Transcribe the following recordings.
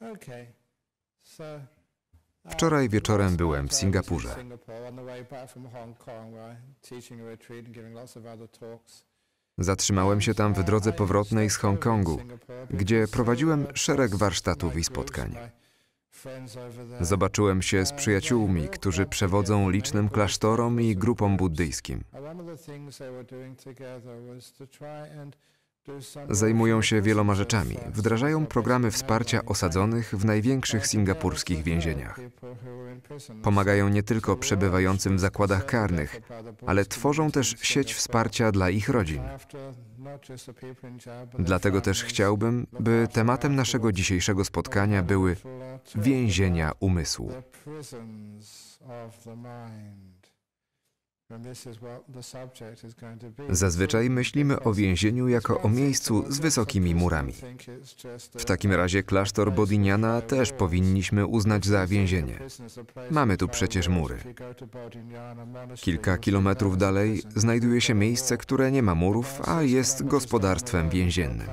Uh, Wczoraj wieczorem byłem w Singapurze. Zatrzymałem się tam w uh, drodze powrotnej z Hongkongu, gdzie uh, prowadziłem szereg warsztatów i spotkań. Zobaczyłem się z przyjaciółmi, którzy przewodzą licznym klasztorom i grupom buddyjskim. Zajmują się wieloma rzeczami. Wdrażają programy wsparcia osadzonych w największych singapurskich więzieniach. Pomagają nie tylko przebywającym w zakładach karnych, ale tworzą też sieć wsparcia dla ich rodzin. Dlatego też chciałbym, by tematem naszego dzisiejszego spotkania były więzienia umysłu. Zazwyczaj myślimy o więzieniu jako o miejscu z wysokimi murami. W takim razie klasztor Bodiniana też powinniśmy uznać za więzienie. Mamy tu przecież mury. Kilka kilometrów dalej znajduje się miejsce, które nie ma murów, a jest gospodarstwem więziennym.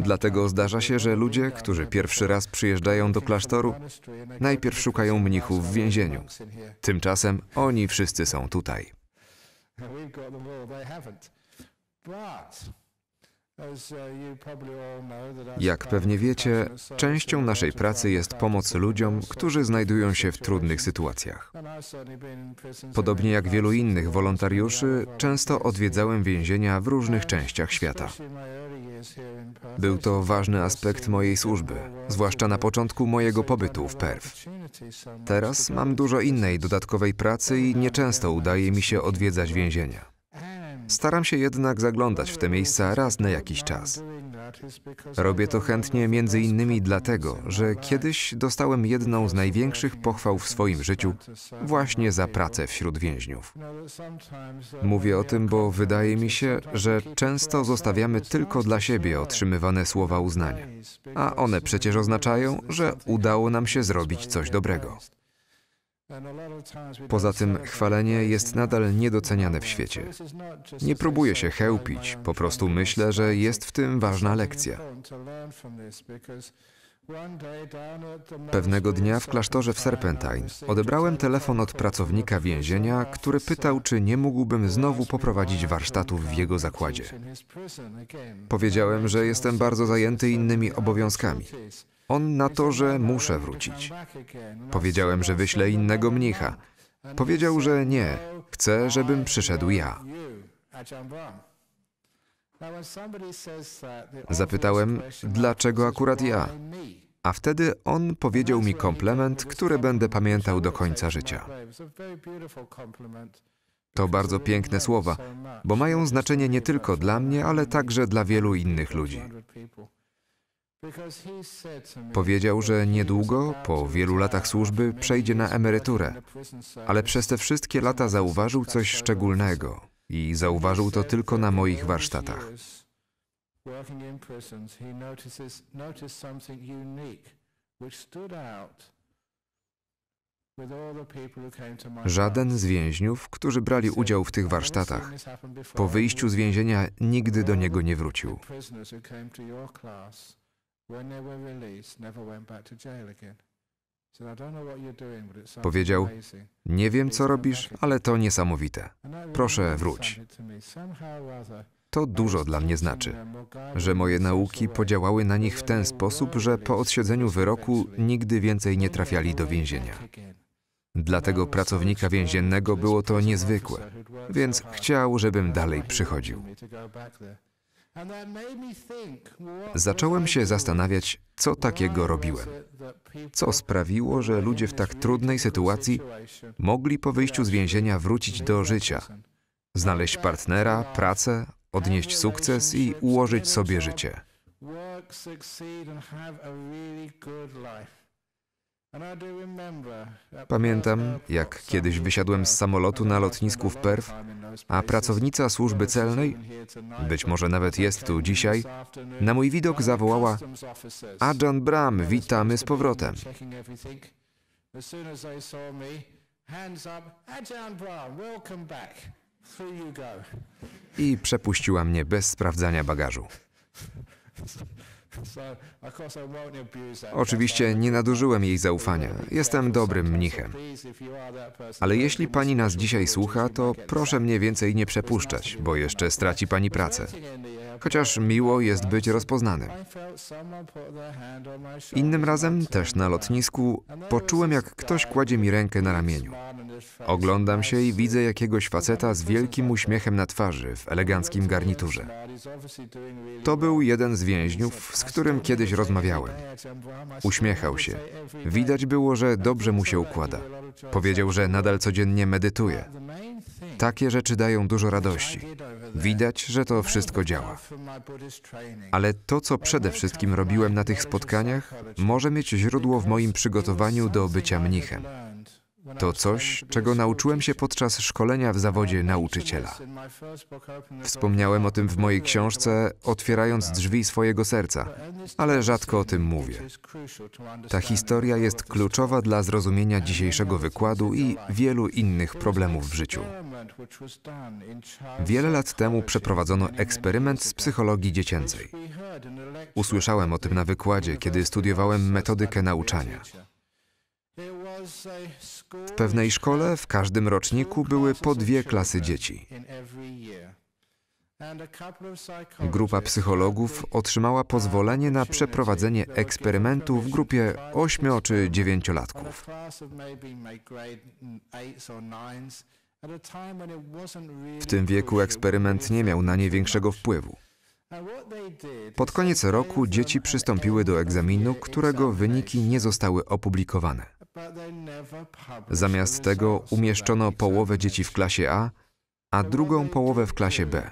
Dlatego zdarza się, że ludzie, którzy pierwszy raz przyjeżdżają do klasztoru, najpierw szukają mnichów w więzieniu. Tymczasem oni wszyscy są tutaj. Uh, jak pewnie wiecie, częścią naszej pracy jest pomoc ludziom, którzy znajdują się w trudnych sytuacjach. Podobnie jak wielu innych wolontariuszy, często odwiedzałem więzienia w różnych częściach świata. Był to ważny aspekt mojej służby, zwłaszcza na początku mojego pobytu w Perw. Teraz mam dużo innej dodatkowej pracy i uh, nieczęsto udaje mi się odwiedzać więzienia. Staram się jednak zaglądać w te miejsca raz na jakiś czas. Robię to chętnie między innymi dlatego, że kiedyś dostałem jedną z największych pochwał w swoim życiu właśnie za pracę wśród więźniów. Mówię o tym, bo wydaje mi się, że często zostawiamy tylko dla siebie otrzymywane słowa uznania, a one przecież oznaczają, że udało nam się zrobić coś dobrego. Poza tym chwalenie jest nadal niedoceniane w świecie. Nie próbuję się chełpić, po prostu myślę, że jest w tym ważna lekcja. Pewnego dnia w klasztorze w Serpentine odebrałem telefon od pracownika więzienia, który pytał, czy nie mógłbym znowu poprowadzić warsztatów w jego zakładzie. Powiedziałem, że jestem bardzo zajęty innymi obowiązkami. On na to, że muszę wrócić. Powiedziałem, że wyślę innego mnicha. Powiedział, że nie, chce, żebym przyszedł ja. Zapytałem, dlaczego akurat ja? A wtedy on powiedział mi komplement, który będę pamiętał do końca życia. To bardzo piękne słowa, bo mają znaczenie nie tylko dla mnie, ale także dla wielu innych ludzi. Powiedział, że niedługo, po wielu latach służby, przejdzie na emeryturę, ale przez te wszystkie lata zauważył coś szczególnego i zauważył to tylko na moich warsztatach. Żaden z więźniów, którzy brali udział w tych warsztatach, po wyjściu z więzienia nigdy do niego nie wrócił. Powiedział: Nie wiem, co robisz, ale to niesamowite. Proszę, wróć. To dużo dla mnie znaczy, że moje nauki podziałały na nich w ten sposób, że po odsiedzeniu wyroku nigdy więcej nie trafiali do więzienia. Dla tego pracownika więziennego było to niezwykłe, więc chciał, żebym dalej przychodził. Zacząłem się zastanawiać, co takiego robiłem. Co sprawiło, że ludzie w tak trudnej sytuacji mogli po wyjściu z więzienia wrócić do życia, znaleźć partnera, pracę, odnieść sukces i ułożyć sobie życie. Pamiętam, jak kiedyś wysiadłem z samolotu na lotnisku w Perth, a pracownica służby celnej, być może nawet jest tu dzisiaj, na mój widok zawołała: Adjan Bram, witamy z powrotem. I przepuściła mnie bez sprawdzania bagażu. Oczywiście nie nadużyłem jej zaufania. Jestem dobrym mnichem. Ale jeśli pani nas dzisiaj słucha, to proszę mnie więcej nie przepuszczać, bo jeszcze straci pani pracę. Chociaż miło jest być rozpoznanym. Innym razem, też na lotnisku, poczułem jak ktoś kładzie mi rękę na ramieniu. Oglądam się i widzę jakiegoś faceta z wielkim uśmiechem na twarzy w eleganckim garniturze. To był jeden z więźniów, z którym kiedyś rozmawiałem. Uśmiechał się. Widać było, że dobrze mu się układa. Powiedział, że nadal codziennie medytuje. Takie rzeczy dają dużo radości. Widać, że to wszystko działa. Ale to, co przede wszystkim robiłem na tych spotkaniach, może mieć źródło w moim przygotowaniu do bycia mnichem. To coś, czego nauczyłem się podczas szkolenia w zawodzie nauczyciela. Wspomniałem o tym w mojej książce, otwierając drzwi swojego serca, ale rzadko o tym mówię. Ta historia jest kluczowa dla zrozumienia dzisiejszego wykładu i wielu innych problemów w życiu. Wiele lat temu przeprowadzono eksperyment z psychologii dziecięcej. Usłyszałem o tym na wykładzie, kiedy studiowałem metodykę nauczania. W pewnej szkole w każdym roczniku były po dwie klasy dzieci. Grupa psychologów otrzymała pozwolenie na przeprowadzenie eksperymentu w grupie 8 czy 9 latków. W tym wieku eksperyment nie miał na nie większego wpływu. Pod koniec roku dzieci przystąpiły do egzaminu, którego wyniki nie zostały opublikowane. Zamiast tego umieszczono połowę dzieci w klasie A, a drugą połowę w klasie B.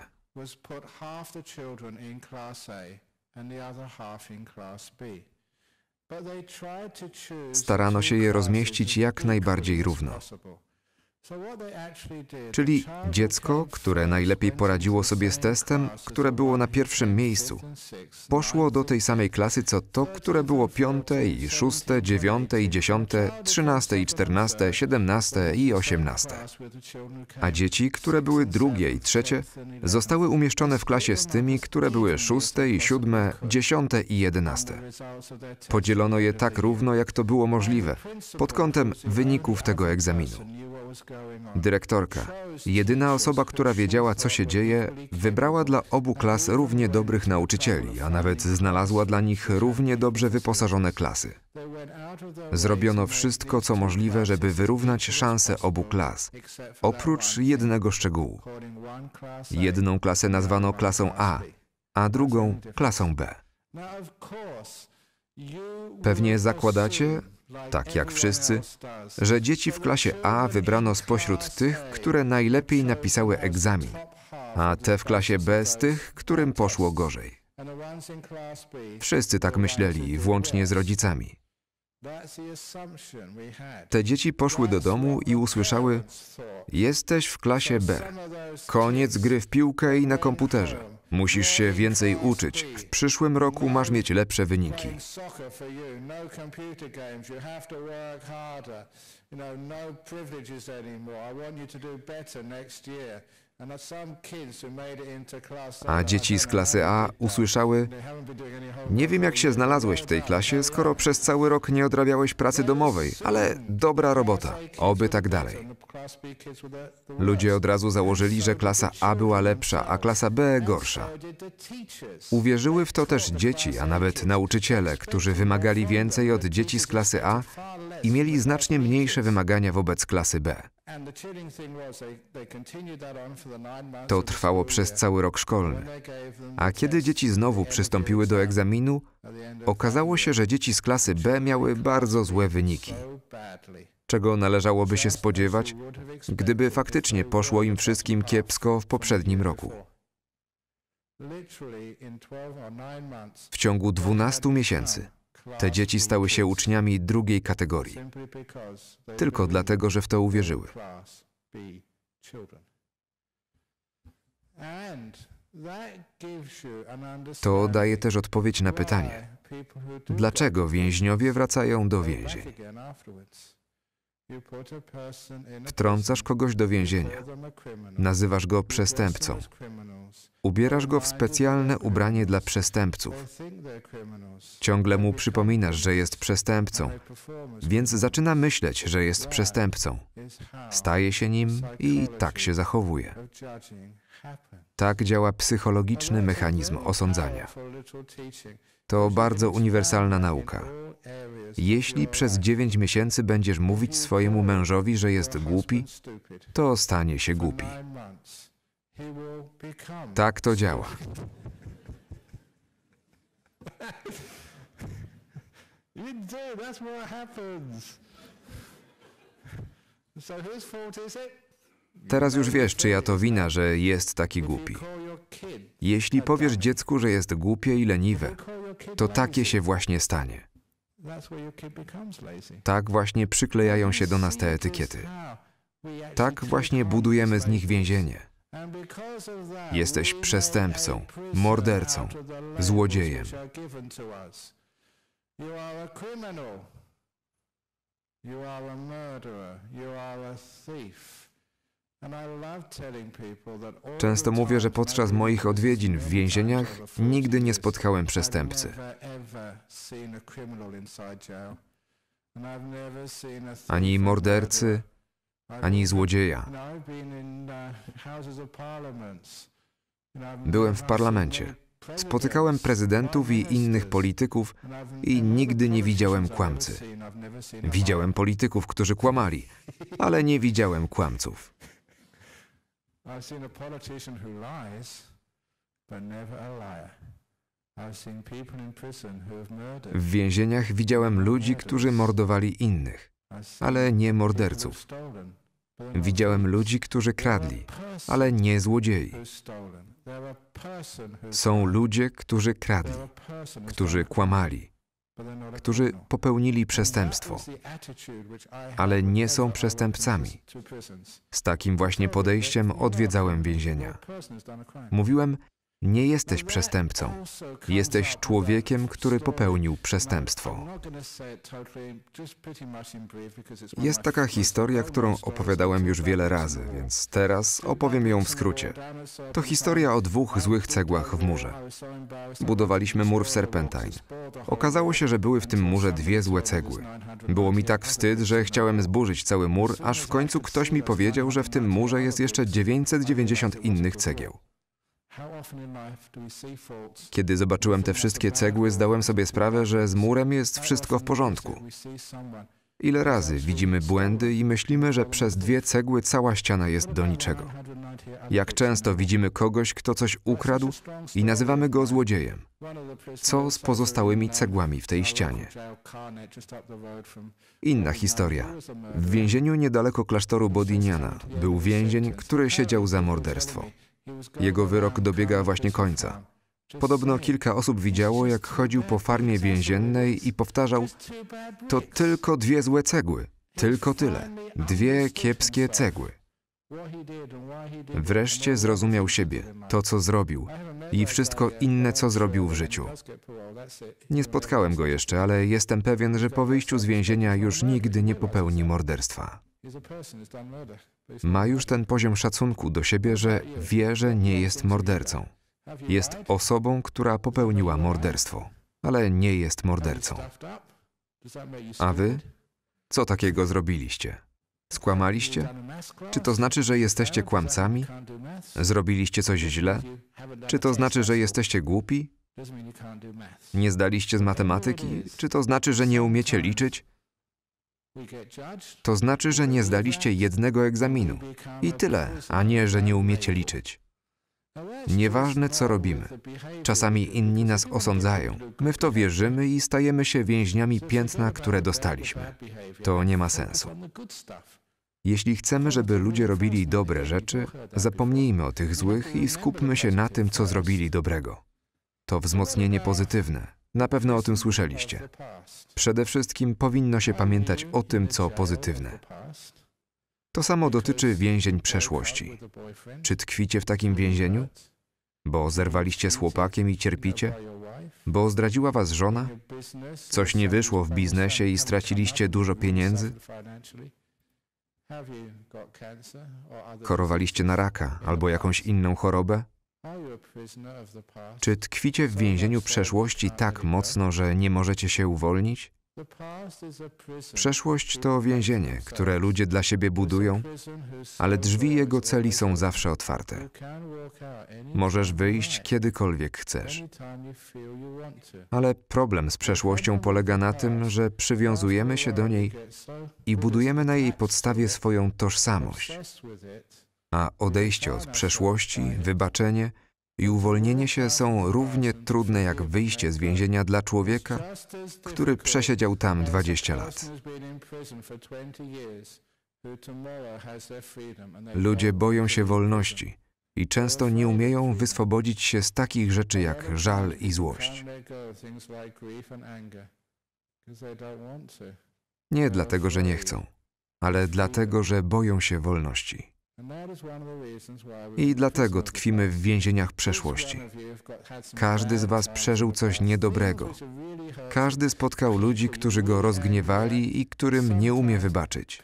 Starano się je rozmieścić jak najbardziej równo. Czyli dziecko, które najlepiej poradziło sobie z testem, które było na pierwszym miejscu, poszło do tej samej klasy co to, które było piąte i szóste, dziewiąte i dziesiąte, trzynaste i czternaste, siedemnaste i osiemnaste. A dzieci, które były drugie i trzecie, zostały umieszczone w klasie z tymi, które były szóste i siódme, dziesiąte i jedenaste. Podzielono je tak równo, jak to było możliwe, pod kątem wyników tego egzaminu. Dyrektorka, jedyna osoba, która wiedziała, co się dzieje, wybrała dla obu klas równie dobrych nauczycieli, a nawet znalazła dla nich równie dobrze wyposażone klasy. Zrobiono wszystko, co możliwe, żeby wyrównać szanse obu klas, oprócz jednego szczegółu. Jedną klasę nazwano klasą A, a drugą klasą B. Pewnie zakładacie, tak jak wszyscy, że dzieci w klasie A wybrano spośród tych, które najlepiej napisały egzamin, a te w klasie B z tych, którym poszło gorzej. Wszyscy tak myśleli, włącznie z rodzicami. Te dzieci poszły do domu i usłyszały: Jesteś w klasie B. Koniec gry w piłkę i na komputerze. Musisz się więcej uczyć. W przyszłym roku masz mieć lepsze wyniki. No you know, no privileges anymore. I want you to do better next year. A dzieci z klasy A usłyszały: Nie wiem, jak się znalazłeś w tej klasie, skoro przez cały rok nie odrabiałeś pracy domowej, ale dobra robota, oby tak dalej. Ludzie od razu założyli, że klasa A była lepsza, a klasa B gorsza. Uwierzyły w to też dzieci, a nawet nauczyciele, którzy wymagali więcej od dzieci z klasy A i mieli znacznie mniejsze wymagania wobec klasy B. To trwało przez cały rok szkolny. A kiedy dzieci znowu przystąpiły do egzaminu, okazało się, że dzieci z klasy B miały bardzo złe wyniki. Czego należałoby się spodziewać, gdyby faktycznie poszło im wszystkim kiepsko w poprzednim roku. W ciągu 12 miesięcy te dzieci stały się uczniami drugiej kategorii, tylko dlatego, że w to uwierzyły. To daje też odpowiedź na pytanie, dlaczego więźniowie wracają do więzień. Wtrącasz kogoś do więzienia. Nazywasz go przestępcą. Ubierasz go w specjalne ubranie dla przestępców. Ciągle mu przypominasz, że jest przestępcą, więc zaczyna myśleć, że jest przestępcą. Staje się nim i tak się zachowuje. Tak działa psychologiczny mechanizm osądzania. To bardzo uniwersalna nauka. Jeśli przez dziewięć miesięcy będziesz mówić swojemu mężowi, że jest głupi, to stanie się głupi. Tak to działa. So whose fault is it? Teraz już wiesz, czyja to wina, że jest taki głupi. Jeśli powiesz dziecku, że jest głupie i leniwe, to takie się właśnie stanie. Tak właśnie przyklejają się do nas te etykiety. Tak właśnie budujemy z nich więzienie. Jesteś przestępcą, mordercą, złodziejem. You are a murderer. You are a thief. Często mówię, że podczas moich odwiedzin w więzieniach nigdy nie spotkałem przestępcy. Ani mordercy, ani złodzieja. Uh, Byłem w parlamencie. Spotykałem prezydentów i innych polityków i nigdy nie widziałem kłamcy. Widziałem polityków, którzy kłamali, ale nie widziałem kłamców. I've seen a politician who lies, but never a liar. W więzieniach widziałem ludzi, którzy mordowali innych, ale nie morderców. Widziałem ludzi, którzy kradli, ale nie złodziei. Są ludzie, którzy kradli, którzy kłamali, którzy popełnili przestępstwo, ale nie są przestępcami. Z takim właśnie podejściem odwiedzałem więzienia. Mówiłem, nie jesteś przestępcą. Jesteś człowiekiem, który popełnił przestępstwo. Jest taka historia, którą opowiadałem już wiele razy, więc teraz opowiem ją w skrócie. To historia o dwóch złych cegłach w murze. Budowaliśmy mur w Serpentine. Okazało się, że były w tym murze dwie złe cegły. Było mi tak wstyd, że chciałem zburzyć cały mur, aż w końcu ktoś mi powiedział, że w tym murze jest jeszcze 990 innych cegieł. Kiedy zobaczyłem te wszystkie cegły, zdałem sobie sprawę, że z murem jest wszystko w porządku. Ile razy widzimy błędy i myślimy, że przez dwie cegły cała ściana jest do niczego. Jak często widzimy kogoś, kto coś ukradł i nazywamy go złodziejem. Co z pozostałymi cegłami w tej ścianie? Inna historia. W więzieniu niedaleko klasztoru Bodiniana był więzień, który siedział za morderstwo. Jego wyrok dobiega właśnie końca. Podobno kilka osób widziało, jak chodził po farmie więziennej i powtarzał: To tylko dwie złe cegły, tylko tyle, dwie kiepskie cegły. Wreszcie zrozumiał siebie, to co zrobił i wszystko inne, co zrobił w życiu. Nie spotkałem go jeszcze, ale jestem pewien, że po wyjściu z więzienia już nigdy nie popełni morderstwa. Ma już ten poziom szacunku do siebie, że wie, że nie jest mordercą. Jest osobą, która popełniła morderstwo, ale nie jest mordercą. A wy? Co takiego zrobiliście? Skłamaliście? Czy to znaczy, że jesteście kłamcami? Zrobiliście coś źle? Czy to znaczy, że jesteście głupi? Nie zdaliście z matematyki? Czy to znaczy, że nie umiecie liczyć? To znaczy, że nie zdaliście jednego egzaminu. I tyle, a nie, że nie umiecie liczyć. Nieważne, co robimy. Czasami inni nas osądzają. My w to wierzymy i stajemy się więźniami piętna, które dostaliśmy. To nie ma sensu. Jeśli chcemy, żeby ludzie robili dobre rzeczy, zapomnijmy o tych złych i skupmy się na tym, co zrobili dobrego. To wzmocnienie pozytywne. Na pewno o tym słyszeliście. Przede wszystkim powinno się pamiętać o tym, co pozytywne. To samo dotyczy więzień przeszłości. Czy tkwicie w takim więzieniu? Bo zerwaliście z chłopakiem i cierpicie? Bo zdradziła was żona? Coś nie wyszło w biznesie i straciliście dużo pieniędzy? Chorowaliście na raka albo jakąś inną chorobę? Czy tkwicie w więzieniu przeszłości tak mocno, że nie możecie się uwolnić? Przeszłość to więzienie, które ludzie dla siebie budują, ale drzwi jego celi są zawsze otwarte. Możesz wyjść kiedykolwiek chcesz. Ale problem z przeszłością polega na tym, że przywiązujemy się do niej i budujemy na jej podstawie swoją tożsamość a odejście od przeszłości, wybaczenie i uwolnienie się są równie trudne jak wyjście z więzienia dla człowieka, który przesiedział tam 20 lat. Ludzie boją się wolności i często nie umieją wyswobodzić się z takich rzeczy jak żal i złość. Nie dlatego, że nie chcą, ale dlatego, że boją się wolności. I dlatego tkwimy w więzieniach przeszłości. Każdy z Was przeżył coś niedobrego. Każdy spotkał ludzi, którzy go rozgniewali i którym nie umie wybaczyć.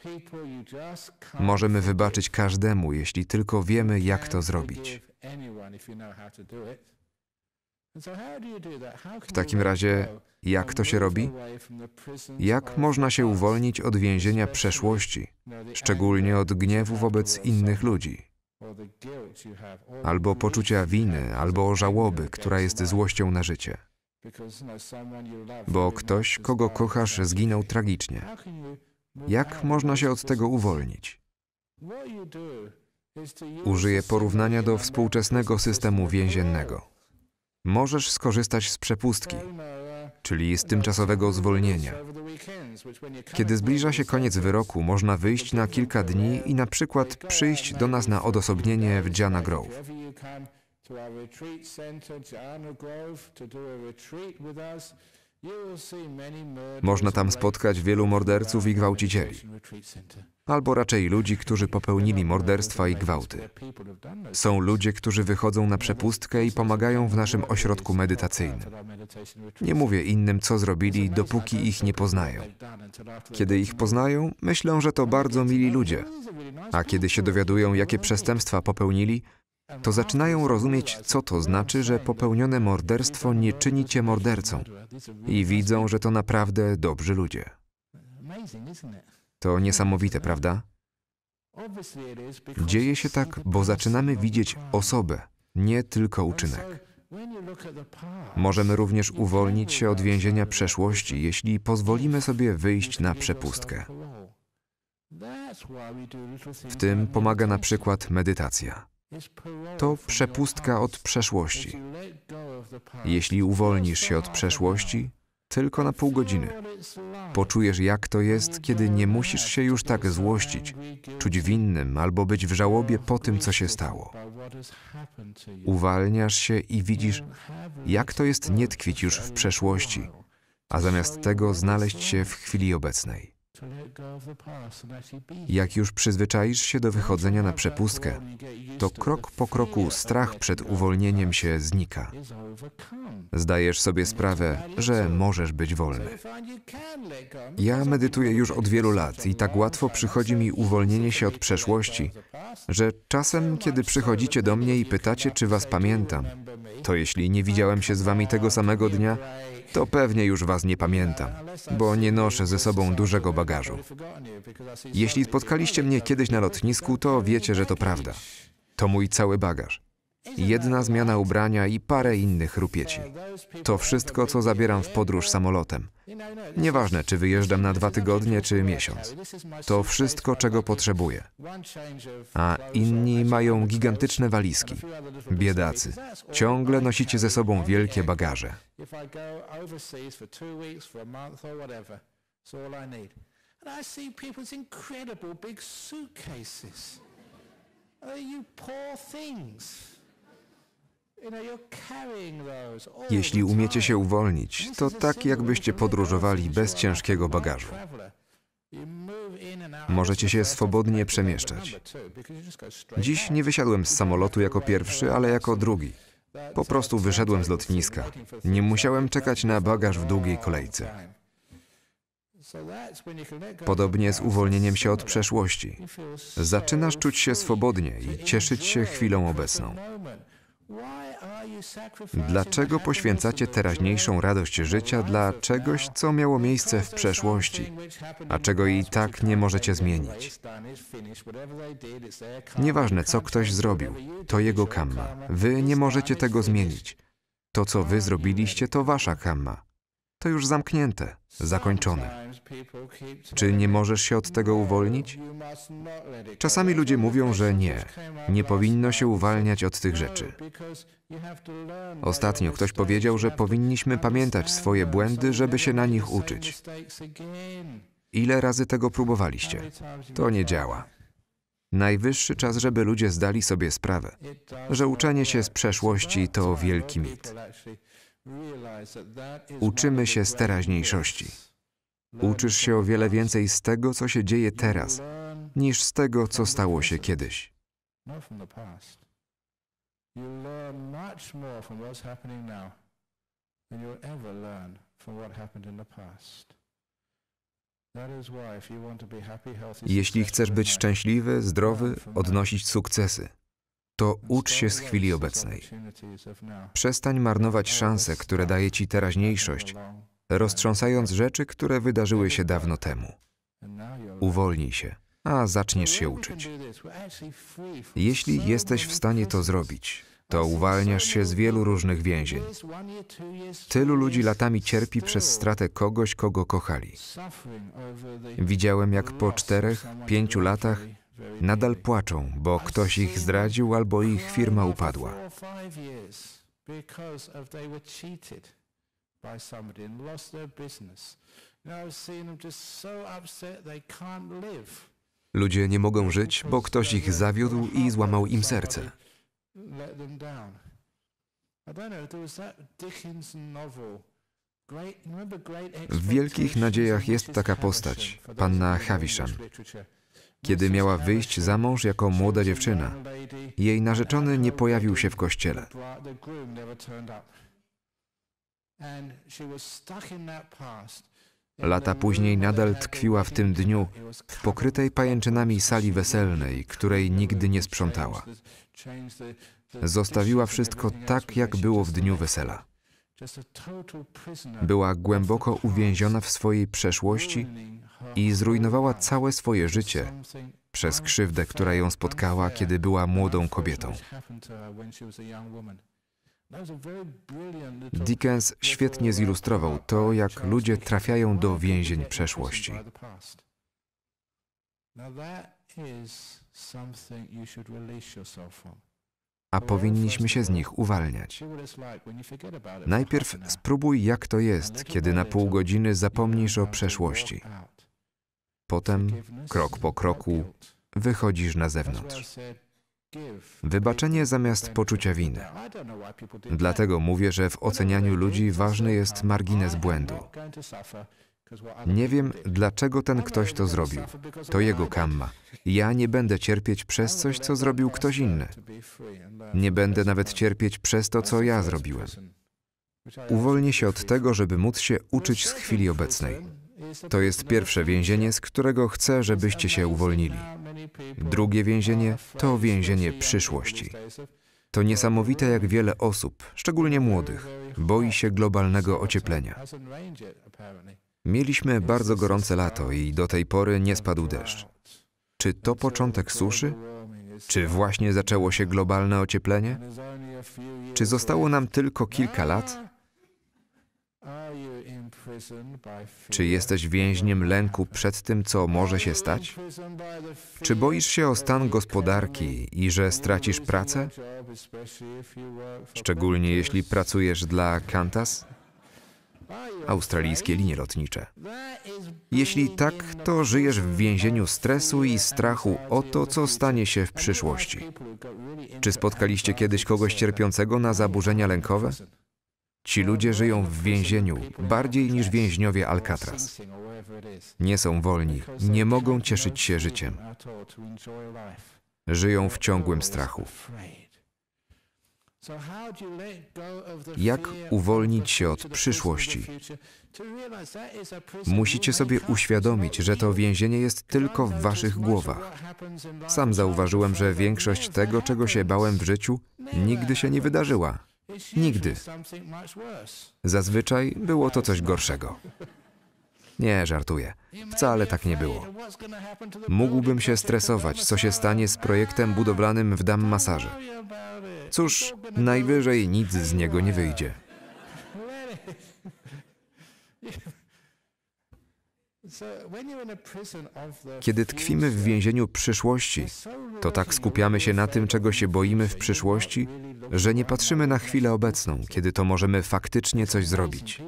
Możemy wybaczyć każdemu, jeśli tylko wiemy, jak to zrobić. W takim razie, jak to się robi? Jak można się uwolnić od więzienia przeszłości, szczególnie od gniewu wobec innych ludzi? Albo poczucia winy, albo żałoby, która jest złością na życie. Bo ktoś, kogo kochasz, zginął tragicznie. Jak można się od tego uwolnić? Użyję porównania do współczesnego systemu więziennego możesz skorzystać z przepustki, czyli z tymczasowego zwolnienia. Kiedy zbliża się koniec wyroku, można wyjść na kilka dni i na przykład przyjść do nas na odosobnienie w Diana Jana Grove, można tam spotkać wielu morderców i gwałcicieli, albo raczej ludzi, którzy popełnili morderstwa i gwałty. Są ludzie, którzy wychodzą na przepustkę i pomagają w naszym ośrodku medytacyjnym. Nie mówię innym, co zrobili, dopóki ich nie poznają. Kiedy ich poznają, myślę, że to bardzo mili ludzie, a kiedy się dowiadują, jakie przestępstwa popełnili, to zaczynają rozumieć, co to znaczy, że popełnione morderstwo nie czyni cię mordercą i widzą, że to naprawdę dobrzy ludzie. To niesamowite, prawda? Dzieje się tak, bo zaczynamy widzieć osobę, nie tylko uczynek. Możemy również uwolnić się od więzienia przeszłości, jeśli pozwolimy sobie wyjść na przepustkę. W tym pomaga na przykład medytacja. To przepustka od przeszłości. Jeśli uwolnisz się od przeszłości, tylko na pół godziny. Poczujesz, jak to jest, kiedy nie musisz się już tak złościć, czuć winnym albo być w żałobie po tym, co się stało. Uwalniasz się i widzisz, jak to jest nie tkwić już w przeszłości, a zamiast tego znaleźć się w chwili obecnej. Jak już przyzwyczaisz się do wychodzenia na przepustkę, to krok po kroku strach przed uwolnieniem się znika. Zdajesz sobie sprawę, że możesz być wolny. Ja medytuję już od wielu lat i tak łatwo przychodzi mi uwolnienie się od przeszłości, że czasem, kiedy przychodzicie do mnie i pytacie, czy was pamiętam, to jeśli nie widziałem się z wami tego samego dnia, to pewnie już was nie pamiętam, bo nie noszę ze sobą dużego bagażu. Jeśli spotkaliście mnie kiedyś na lotnisku, to wiecie, że to prawda. To mój cały bagaż jedna zmiana ubrania i parę innych rupieci. To wszystko, co zabieram w podróż samolotem. Nieważne, czy wyjeżdżam na dwa tygodnie, czy miesiąc. To wszystko, czego potrzebuję. A inni mają gigantyczne walizki. Biedacy. Ciągle nosicie ze sobą wielkie bagaże. And you poor things. Jeśli umiecie się uwolnić, to tak jakbyście podróżowali bez ciężkiego bagażu. Możecie się swobodnie przemieszczać. Dziś nie wysiadłem z samolotu jako pierwszy, ale jako drugi. Po prostu wyszedłem z lotniska. Nie musiałem czekać na bagaż w długiej kolejce. Podobnie z uwolnieniem się od przeszłości. Zaczynasz czuć się swobodnie i cieszyć się chwilą obecną. Dlaczego poświęcacie teraźniejszą radość życia dla czegoś, co miało miejsce w przeszłości, a czego i tak nie możecie zmienić? Nieważne, co ktoś zrobił, to jego kamma. Wy nie możecie tego zmienić. To, co wy zrobiliście, to wasza kamma to już zamknięte, zakończone. Czy nie możesz się od tego uwolnić? Czasami ludzie mówią, że nie, nie powinno się uwalniać od tych rzeczy. Ostatnio ktoś powiedział, że powinniśmy pamiętać swoje błędy, żeby się na nich uczyć. Ile razy tego próbowaliście? To nie działa. Najwyższy czas, żeby ludzie zdali sobie sprawę, że uczenie się z przeszłości to wielki mit. Uczymy się z teraźniejszości. Uczysz się o wiele więcej z tego, co się dzieje teraz, niż z tego, co stało się kiedyś. Jeśli chcesz być szczęśliwy, zdrowy, odnosić sukcesy, to ucz się z chwili obecnej. Przestań marnować szanse, które daje ci teraźniejszość, roztrząsając rzeczy, które wydarzyły się dawno temu. Uwolnij się, a zaczniesz się uczyć. Jeśli jesteś w stanie to zrobić, to uwalniasz się z wielu różnych więzień. Tylu ludzi latami cierpi przez stratę kogoś, kogo kochali. Widziałem, jak po czterech, pięciu latach Nadal płaczą, bo ktoś ich zdradził albo ich firma upadła. Ludzie nie mogą żyć, bo ktoś ich zawiódł i złamał im serce. W Wielkich Nadziejach jest taka postać, panna Havishan kiedy miała wyjść za mąż jako młoda dziewczyna. Jej narzeczony nie pojawił się w kościele. Lata później nadal tkwiła w tym dniu w pokrytej pajęczynami sali weselnej, której nigdy nie sprzątała. Zostawiła wszystko tak, jak było w dniu wesela. Była głęboko uwięziona w swojej przeszłości, i zrujnowała całe swoje życie przez krzywdę, która ją spotkała, kiedy była młodą kobietą. Dickens świetnie zilustrował to, jak ludzie trafiają do więzień przeszłości. A powinniśmy się z nich uwalniać. Najpierw spróbuj, jak to jest, kiedy na pół godziny zapomnisz o przeszłości. Potem, krok po kroku, wychodzisz na zewnątrz. Wybaczenie zamiast poczucia winy. Dlatego mówię, że w ocenianiu ludzi ważny jest margines błędu. Nie wiem, dlaczego ten ktoś to zrobił. To jego kamma. Ja nie będę cierpieć przez coś, co zrobił ktoś inny. Nie będę nawet cierpieć przez to, co ja zrobiłem. Uwolnię się od tego, żeby móc się uczyć z chwili obecnej. To jest pierwsze więzienie, z którego chcę, żebyście się uwolnili. Drugie więzienie to więzienie przyszłości. To niesamowite, jak wiele osób, szczególnie młodych, boi się globalnego ocieplenia. Mieliśmy bardzo gorące lato i do tej pory nie spadł deszcz. Czy to początek suszy? Czy właśnie zaczęło się globalne ocieplenie? Czy zostało nam tylko kilka lat? Czy jesteś więźniem lęku przed tym, co może się stać? Czy boisz się o stan gospodarki i że stracisz pracę? Szczególnie jeśli pracujesz dla Qantas? Australijskie linie lotnicze. Jeśli tak, to żyjesz w więzieniu stresu i strachu o to, co stanie się w przyszłości. Czy spotkaliście kiedyś kogoś cierpiącego na zaburzenia lękowe? Ci ludzie żyją w więzieniu bardziej niż więźniowie Alcatraz. Nie są wolni, nie mogą cieszyć się życiem. Żyją w ciągłym strachu. Jak uwolnić się od przyszłości? Musicie sobie uświadomić, że to więzienie jest tylko w waszych głowach. Sam zauważyłem, że większość tego, czego się bałem w życiu, nigdy się nie wydarzyła. Nigdy. Zazwyczaj było to coś gorszego. Nie, żartuję. Wcale tak nie było. Mógłbym się stresować, co się stanie z projektem budowlanym w dam masaże. Cóż, najwyżej nic z niego nie wyjdzie. Kiedy tkwimy w więzieniu przyszłości, to tak skupiamy się na tym, czego się boimy w przyszłości, że nie patrzymy na chwilę obecną, kiedy to możemy faktycznie coś zrobić.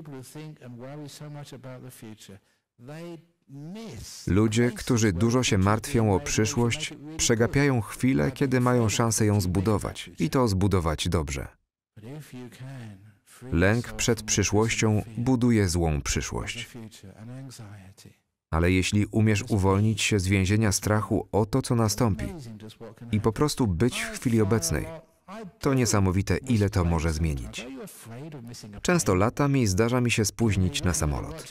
Ludzie, którzy dużo się martwią o przyszłość, przegapiają chwilę, kiedy mają szansę ją zbudować i to zbudować dobrze. Lęk przed przyszłością buduje złą przyszłość. Ale jeśli umiesz uwolnić się z więzienia strachu o to, co nastąpi i po prostu być w chwili obecnej, to niesamowite, ile to może zmienić. Często latami zdarza mi się spóźnić na samolot.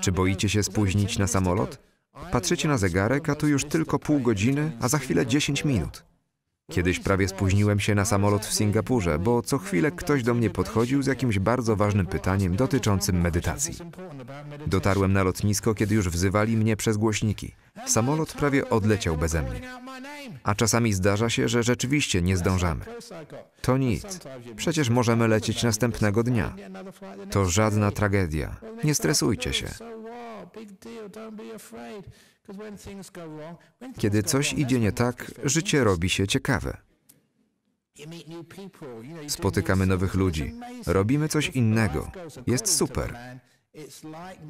Czy boicie się spóźnić na samolot? Patrzycie na zegarek, a tu już tylko pół godziny, a za chwilę 10 minut. Kiedyś prawie spóźniłem się na samolot w Singapurze, bo co chwilę ktoś do mnie podchodził z jakimś bardzo ważnym pytaniem dotyczącym medytacji. Dotarłem na lotnisko, kiedy już wzywali mnie przez głośniki. Samolot prawie odleciał beze mnie. A czasami zdarza się, że rzeczywiście nie zdążamy. To nic. Przecież możemy lecieć następnego dnia. To żadna tragedia. Nie stresujcie się. Kiedy coś idzie nie tak, życie robi się ciekawe. Spotykamy nowych ludzi, robimy coś innego. Jest super.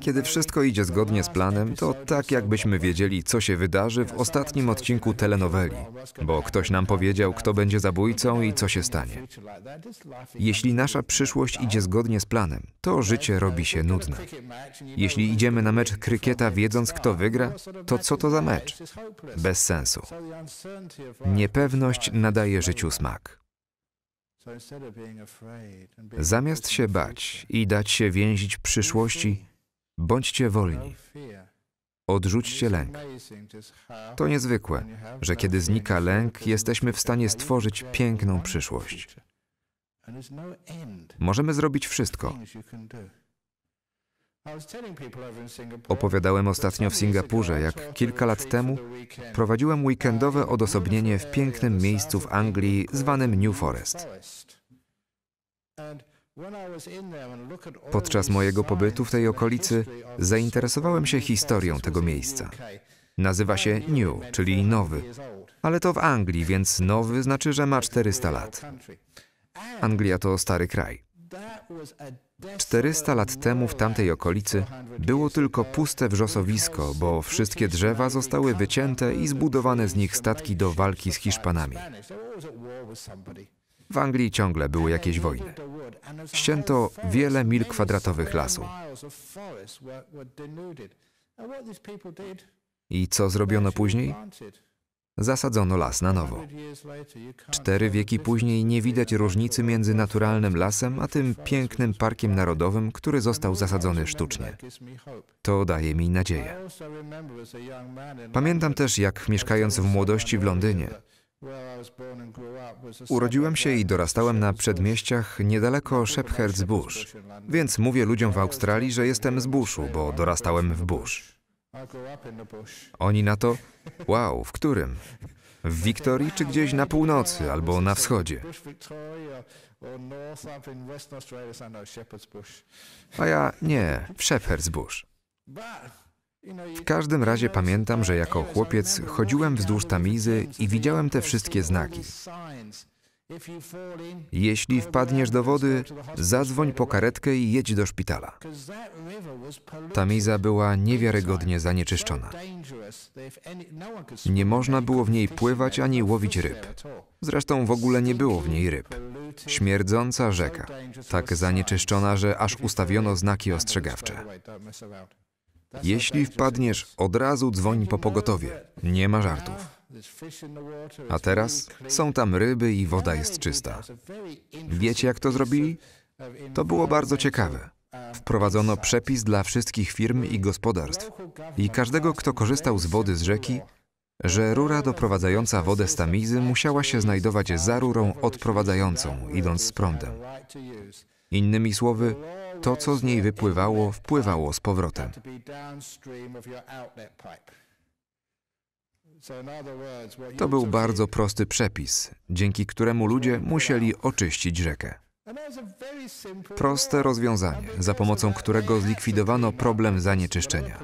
Kiedy wszystko idzie zgodnie z planem, to tak jakbyśmy wiedzieli, co się wydarzy w ostatnim odcinku telenoweli, bo ktoś nam powiedział, kto będzie zabójcą i co się stanie. Jeśli nasza przyszłość idzie zgodnie z planem, to życie robi się nudne. Jeśli idziemy na mecz krykieta wiedząc, kto wygra, to co to za mecz? Bez sensu. Niepewność nadaje życiu smak. Zamiast się bać i dać się więzić przyszłości, bądźcie no wolni. Odrzućcie lęk. To niezwykłe, że no kiedy znika lęk, jesteśmy w stanie stworzyć piękną przyszłość. No Możemy zrobić wszystko. Opowiadałem ostatnio w Singapurze, jak kilka lat temu prowadziłem weekendowe odosobnienie w pięknym miejscu w Anglii zwanym New Forest. Podczas mojego pobytu w tej okolicy zainteresowałem się historią tego miejsca. Nazywa się New, czyli nowy, ale to w Anglii, więc nowy znaczy, że ma 400 lat. Anglia to stary kraj. 400 lat temu w tamtej okolicy było tylko puste wrzosowisko, bo wszystkie drzewa zostały wycięte i zbudowane z nich statki do walki z Hiszpanami. W Anglii ciągle były jakieś wojny. Ścięto wiele mil kwadratowych lasu. I co zrobiono później? zasadzono las na nowo. Cztery wieki później nie widać różnicy między naturalnym lasem a tym pięknym parkiem narodowym, który został zasadzony sztucznie. To daje mi nadzieję. Pamiętam też, jak mieszkając w młodości w Londynie, Urodziłem się i dorastałem na przedmieściach niedaleko Shepherds Bush, więc mówię ludziom w Australii, że jestem z Bushu, bo dorastałem w Bush. Oni na to, wow, w którym? W Wiktorii czy gdzieś na północy albo na wschodzie? A ja nie, w Shepherd's Bush. W każdym razie pamiętam, że jako chłopiec chodziłem wzdłuż Tamizy i widziałem te wszystkie znaki. Jeśli wpadniesz do wody, zadzwoń po karetkę i jedź do szpitala. Tamiza była niewiarygodnie zanieczyszczona. No nie można było w niej pływać ani łowić ryb. Zresztą w ogóle nie było w niej ryb. Śmierdząca no rzeka, tak zanieczyszczona, że aż ustawiono znaki ostrzegawcze. Jeśli wpadniesz, od razu dzwoń po pogotowie. Nie ma żartów. A teraz są tam ryby i woda jest czysta. Wiecie, jak to zrobili? To było bardzo ciekawe. Wprowadzono przepis dla wszystkich firm i gospodarstw i każdego, kto korzystał z wody z rzeki, że rura doprowadzająca wodę z tamizy musiała się znajdować za rurą odprowadzającą, idąc z prądem. Innymi słowy, to, co z niej wypływało, wpływało z powrotem. To był bardzo prosty przepis, dzięki któremu ludzie musieli oczyścić rzekę. Proste rozwiązanie, za pomocą którego zlikwidowano problem zanieczyszczenia.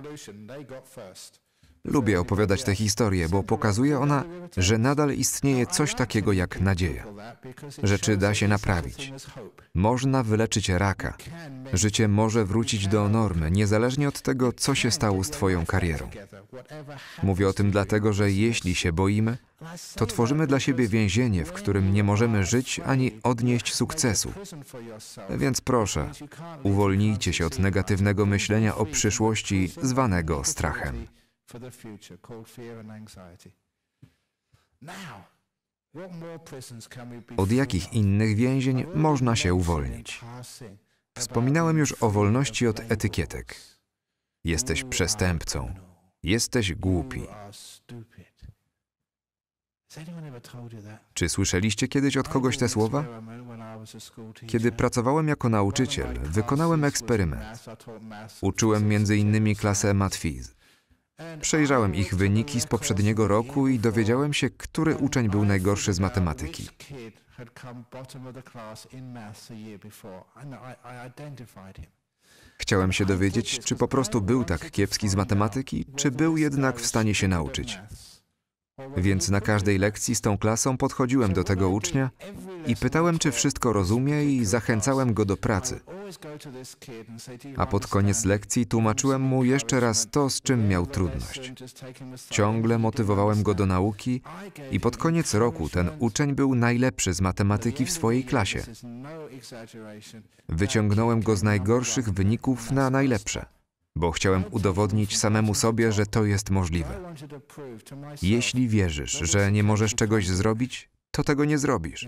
Lubię opowiadać tę historię, bo pokazuje ona, że nadal istnieje coś takiego jak nadzieja. Rzeczy da się naprawić. Można wyleczyć raka. Życie może wrócić do normy, niezależnie od tego, co się stało z Twoją karierą. Mówię o tym dlatego, że jeśli się boimy, to tworzymy dla siebie więzienie, w którym nie możemy żyć ani odnieść sukcesu. Więc proszę, uwolnijcie się od negatywnego myślenia o przyszłości zwanego strachem for the future called fear and anxiety. Now, od jakich innych więzień można się uwolnić? Wspominałem już o wolności od etykietek. Jesteś przestępcą. Jesteś głupi. Czy słyszeliście kiedyś od kogoś te słowa? Kiedy pracowałem jako nauczyciel, wykonałem eksperyment. Uczyłem między innymi klasę matwizm. Przejrzałem ich wyniki z poprzedniego roku i dowiedziałem się, który uczeń był najgorszy z matematyki. Chciałem się dowiedzieć, czy po prostu był tak kiepski z matematyki, czy był jednak w stanie się nauczyć. Więc na każdej lekcji z tą klasą podchodziłem do tego ucznia i pytałem, czy wszystko rozumie i zachęcałem go do pracy. A pod koniec lekcji tłumaczyłem mu jeszcze raz to, z czym miał trudność. Ciągle motywowałem go do nauki i pod koniec roku ten uczeń był najlepszy z matematyki w swojej klasie. Wyciągnąłem go z najgorszych wyników na najlepsze bo chciałem udowodnić samemu sobie, że to jest możliwe. Jeśli wierzysz, że nie możesz czegoś zrobić, to tego nie zrobisz.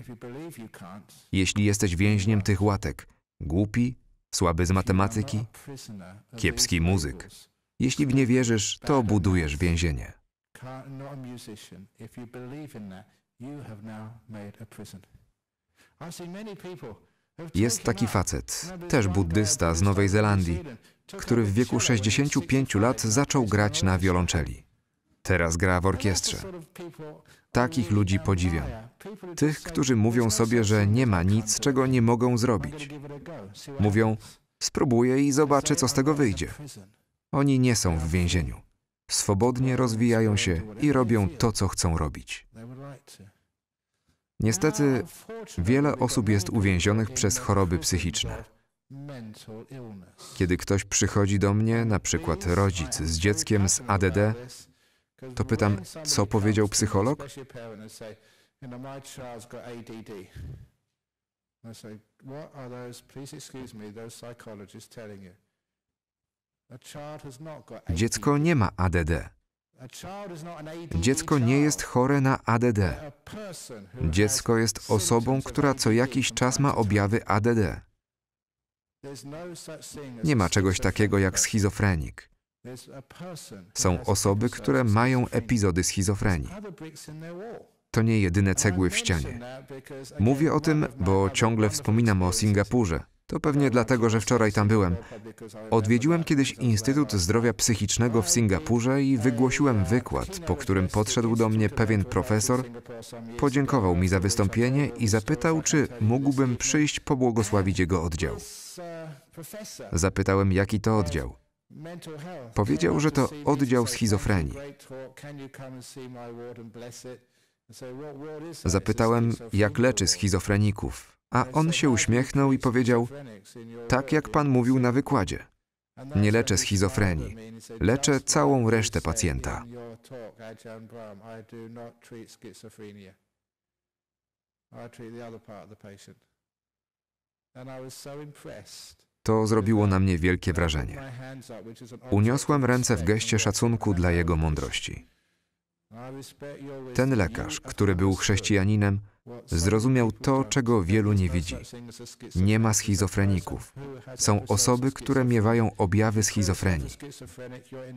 Jeśli jesteś więźniem tych łatek, głupi, słaby z matematyki, kiepski muzyk, jeśli w nie wierzysz, to budujesz więzienie. You have now made a prison. I see many people jest taki facet, też buddysta z Nowej Zelandii, który w wieku 65 lat zaczął grać na wiolonczeli. Teraz gra w orkiestrze. Takich ludzi podziwiam. Tych, którzy mówią sobie, że nie ma nic, czego nie mogą zrobić. Mówią, spróbuję i zobaczę, co z tego wyjdzie. Oni nie są w więzieniu. Swobodnie rozwijają się i robią to, co chcą robić. Niestety, wiele osób jest uwięzionych przez choroby psychiczne. Kiedy ktoś przychodzi do mnie, na przykład rodzic z dzieckiem z ADD, to pytam, co powiedział psycholog? Dziecko nie ma ADD. Dziecko nie jest chore na ADD. Dziecko jest osobą, która co jakiś czas ma objawy ADD. Nie ma czegoś takiego jak schizofrenik. Są osoby, które mają epizody schizofrenii. To nie jedyne cegły w ścianie. Mówię o tym, bo ciągle wspominam o Singapurze. To pewnie dlatego, że wczoraj tam byłem. Odwiedziłem kiedyś Instytut Zdrowia Psychicznego w Singapurze i wygłosiłem wykład, po którym podszedł do mnie pewien profesor, podziękował mi za wystąpienie i zapytał, czy mógłbym przyjść pobłogosławić jego oddział. Zapytałem, jaki to oddział. Powiedział, że to oddział schizofrenii. Zapytałem, jak leczy schizofreników. A on się uśmiechnął i powiedział: Tak jak pan mówił na wykładzie. Nie leczę schizofrenii, leczę całą resztę pacjenta. To zrobiło na mnie wielkie wrażenie. Uniosłem ręce w geście szacunku dla jego mądrości. Ten lekarz, który był chrześcijaninem, Zrozumiał to, czego wielu nie widzi. Nie ma schizofreników. Są osoby, które miewają objawy schizofrenii.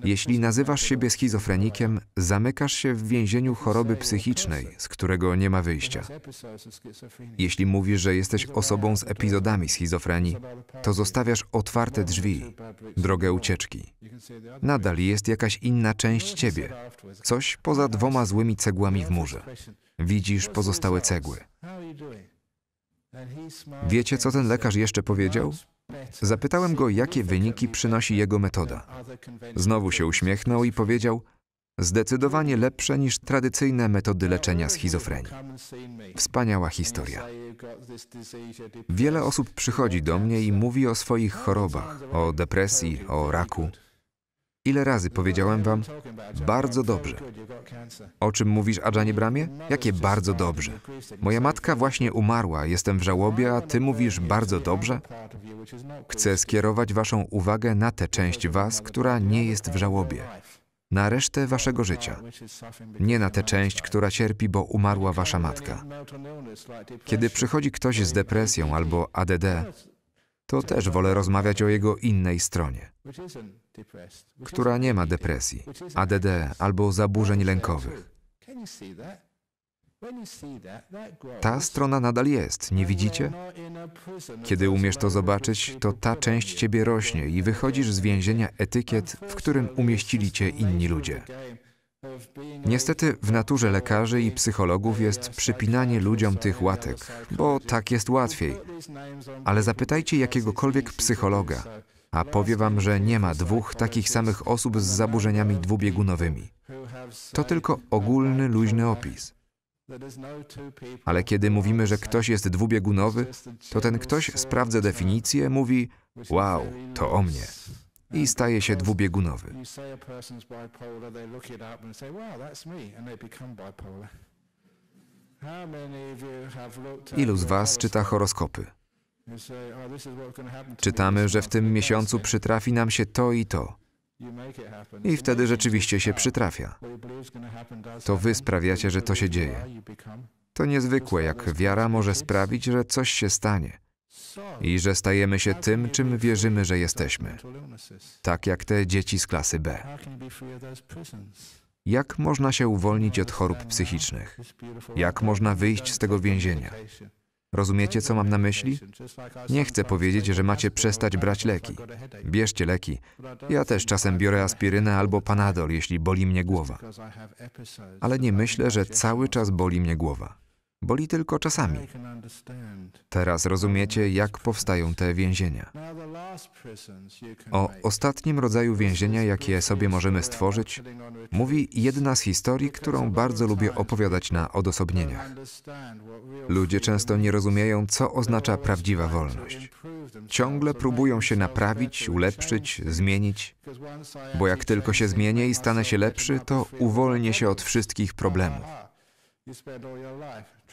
Jeśli nazywasz siebie schizofrenikiem, zamykasz się w więzieniu choroby psychicznej, z którego nie ma wyjścia. Jeśli mówisz, że jesteś osobą z epizodami schizofrenii, to zostawiasz otwarte drzwi, drogę ucieczki. Nadal jest jakaś inna część ciebie, coś poza dwoma złymi cegłami w murze widzisz pozostałe cegły. Wiecie, co ten lekarz jeszcze powiedział? Zapytałem go, jakie wyniki przynosi jego metoda. Znowu się uśmiechnął i powiedział: Zdecydowanie lepsze niż tradycyjne metody leczenia schizofrenii. Wspaniała historia. Wiele osób przychodzi do mnie i mówi o swoich chorobach, o depresji, o raku. Ile razy powiedziałem wam, bardzo dobrze. O czym mówisz, Adżanie Bramie? Jakie bardzo dobrze? Moja matka właśnie umarła, jestem w żałobie, a ty mówisz bardzo dobrze? Chcę skierować waszą uwagę na tę część was, która nie jest w żałobie. Na resztę waszego życia. Nie na tę część, która cierpi, bo umarła wasza matka. Kiedy przychodzi ktoś z depresją albo ADD, to też wolę rozmawiać o jego innej stronie, która nie ma depresji, ADD albo zaburzeń lękowych. Ta strona nadal jest, nie widzicie? Kiedy umiesz to zobaczyć, to ta część ciebie rośnie i wychodzisz z więzienia etykiet, w którym umieścili cię inni ludzie. Niestety w naturze lekarzy i psychologów jest przypinanie ludziom tych łatek, bo tak jest łatwiej. Ale zapytajcie jakiegokolwiek psychologa, a powie wam, że nie ma dwóch takich samych osób z zaburzeniami dwubiegunowymi. To tylko ogólny, luźny opis. Ale kiedy mówimy, że ktoś jest dwubiegunowy, to ten ktoś sprawdza definicję, mówi: Wow, to o mnie i staje się dwubiegunowy. Ilu z Was czyta horoskopy? Oh, Czytamy, że w tym miesiącu przytrafi nam się to i to. I wtedy rzeczywiście się przytrafia. To wy sprawiacie, że to się dzieje. To niezwykłe, jak wiara może sprawić, że coś się stanie i że stajemy się tym, czym wierzymy, że jesteśmy, tak jak te dzieci z klasy B. Jak można się uwolnić od chorób psychicznych? Jak można wyjść z tego więzienia? Rozumiecie, co mam na myśli? Nie chcę powiedzieć, że macie przestać brać leki. Bierzcie leki. Ja też czasem biorę aspirynę albo panadol, jeśli boli mnie głowa. Ale nie myślę, że cały czas boli mnie głowa. Boli tylko czasami. Teraz rozumiecie, jak powstają te więzienia. O ostatnim rodzaju więzienia, jakie sobie możemy stworzyć, mówi jedna z historii, którą bardzo lubię opowiadać na odosobnieniach. Ludzie często nie rozumieją, co oznacza prawdziwa wolność. Ciągle próbują się naprawić, ulepszyć, zmienić, bo jak tylko się zmienię i stanę się lepszy, to uwolnię się od wszystkich problemów.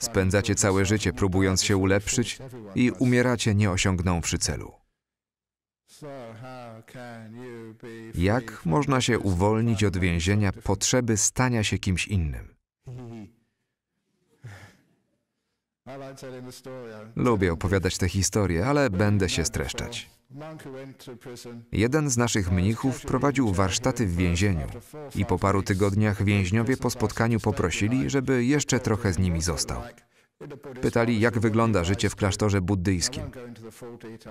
Spędzacie całe życie próbując się ulepszyć i umieracie nie osiągnąwszy celu. Jak można się uwolnić od więzienia potrzeby stania się kimś innym? Lubię opowiadać te historie, ale będę się streszczać. Jeden z naszych mnichów prowadził warsztaty w więzieniu i po paru tygodniach więźniowie po spotkaniu poprosili, żeby jeszcze trochę z nimi został. Pytali, jak wygląda życie w klasztorze buddyjskim.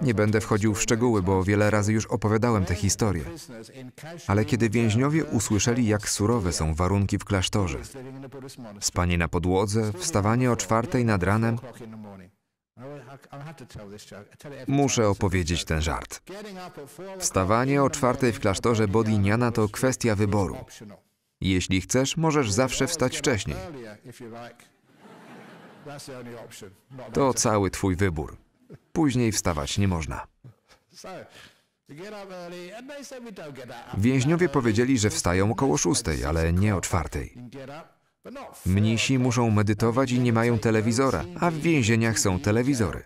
Nie będę wchodził w szczegóły, bo wiele razy już opowiadałem tę historię. Ale kiedy więźniowie usłyszeli, jak surowe są warunki w klasztorze, spanie na podłodze, wstawanie o czwartej nad ranem, Muszę opowiedzieć ten żart. Wstawanie o czwartej w klasztorze bodhinyana to kwestia wyboru. Jeśli chcesz, możesz zawsze wstać wcześniej. To cały Twój wybór. Później wstawać nie można. Więźniowie uh, powiedzieli, że wstają około szóstej, ale nie o czwartej. Mnisi muszą medytować i nie mają telewizora, a w więzieniach są telewizory.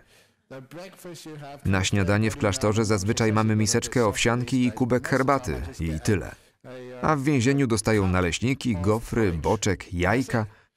Na śniadanie w klasztorze zazwyczaj mamy miseczkę owsianki i kubek herbaty i tyle. Uh, a w więzieniu dostają naleśniki, gofry, boczek, jajka –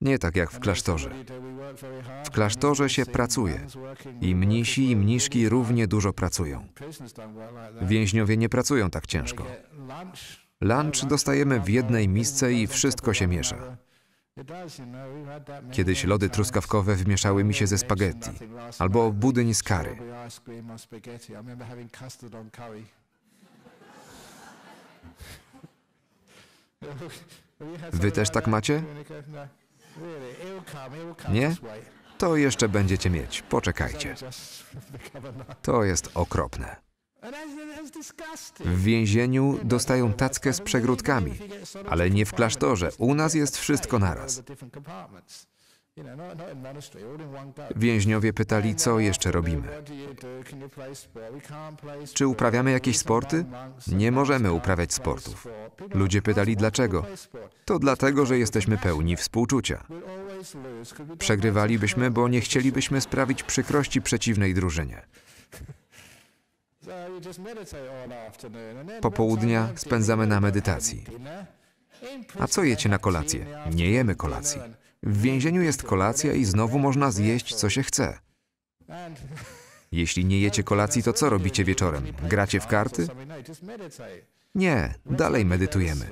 Nie tak jak w klasztorze. W klasztorze się pracuje i mnisi i mniszki równie dużo pracują. Więźniowie nie pracują tak ciężko. Lunch dostajemy w jednej misce i wszystko się miesza. Kiedyś lody truskawkowe wymieszały mi się ze spaghetti albo budyń z curry. Wy też tak macie? Nie? To jeszcze będziecie mieć. Poczekajcie. To jest okropne. W więzieniu dostają tackę z przegródkami, ale nie w klasztorze. U nas jest wszystko naraz. Więźniowie pytali, co jeszcze robimy. Czy uprawiamy jakieś sporty? Nie możemy uprawiać sportów. Ludzie pytali, dlaczego? To dlatego, że jesteśmy pełni współczucia. Przegrywalibyśmy, bo nie chcielibyśmy sprawić przykrości przeciwnej drużynie. Popołudnia spędzamy na medytacji. A co jecie na kolację? Nie jemy kolacji. W więzieniu jest kolacja i znowu można zjeść, co się chce. Jeśli nie jecie kolacji, to co robicie wieczorem? Gracie w karty? Nie, dalej medytujemy.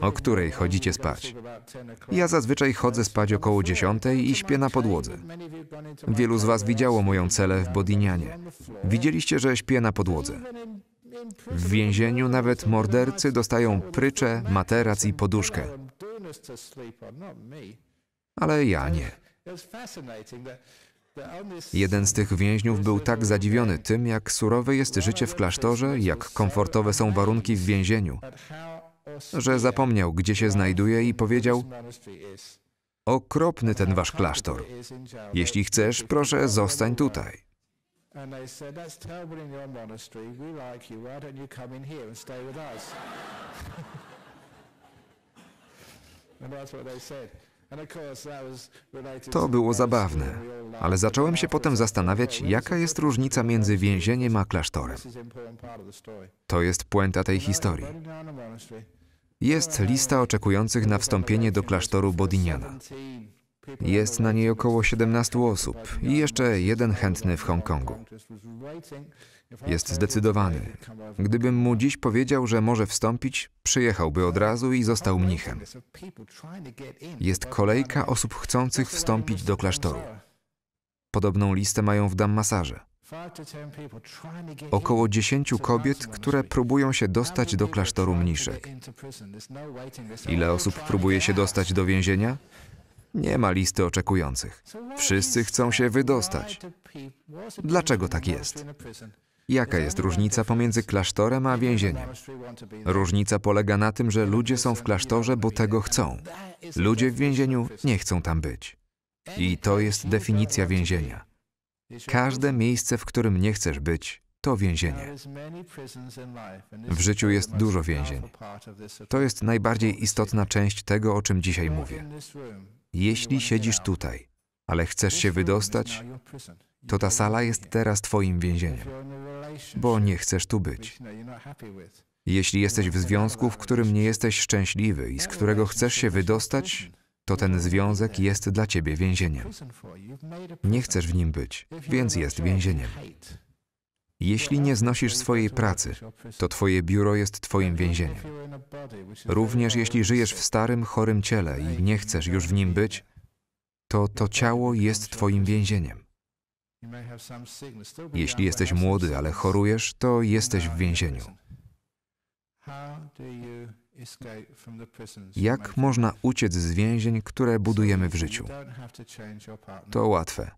O której chodzicie spać? Ja zazwyczaj chodzę spać około dziesiątej i śpię na podłodze. Wielu z Was widziało moją celę w Bodinianie. Widzieliście, że śpię na podłodze. W więzieniu nawet mordercy dostają prycze, materac i poduszkę. Ale ja nie. Jeden z tych więźniów był tak zadziwiony tym, jak surowe jest życie w klasztorze, jak komfortowe są warunki w więzieniu, że zapomniał, gdzie się znajduje i powiedział: Okropny ten wasz klasztor. Jeśli chcesz, proszę zostań tutaj. And they said, That's terrible in your monastery. We like you. Why don't you come in here and stay with us? and To było zabawne, ale zacząłem się potem zastanawiać, jaka jest różnica między więzieniem a klasztorem. To jest puenta tej historii. Jest lista oczekujących na wstąpienie do klasztoru Bodiniana. Jest na niej około 17 osób i jeszcze jeden chętny w Hongkongu. Jest zdecydowany. Gdybym mu dziś powiedział, że może wstąpić, przyjechałby od razu i został mnichem. Jest kolejka osób chcących wstąpić do klasztoru. Podobną listę mają w Dammasarze. Około 10 kobiet, które próbują się dostać do klasztoru mniszek. Ile osób próbuje się dostać do więzienia? Nie ma listy oczekujących. Wszyscy chcą się wydostać. Dlaczego tak jest? Jaka jest różnica pomiędzy klasztorem a więzieniem? Różnica polega na tym, że ludzie są w klasztorze, bo tego chcą. Ludzie w więzieniu nie chcą tam być. I to jest definicja więzienia. Każde miejsce, w którym nie chcesz być, to więzienie. W życiu jest dużo więzień. To jest najbardziej istotna część tego, o czym dzisiaj mówię. Jeśli siedzisz tutaj, ale chcesz się wydostać, to ta sala jest teraz Twoim więzieniem, bo nie chcesz tu być. Jeśli jesteś w związku, w którym nie jesteś szczęśliwy i z którego chcesz się wydostać, to ten związek jest dla ciebie więzieniem. Nie chcesz w nim być, więc jest więzieniem. Jeśli nie znosisz swojej pracy, to Twoje biuro jest Twoim więzieniem. Również jeśli żyjesz w starym, chorym ciele i nie chcesz już w nim być, to to ciało jest Twoim więzieniem. Jeśli jesteś młody, ale chorujesz, to jesteś w więzieniu. Jak można uciec z więzień, które budujemy w życiu? To łatwe.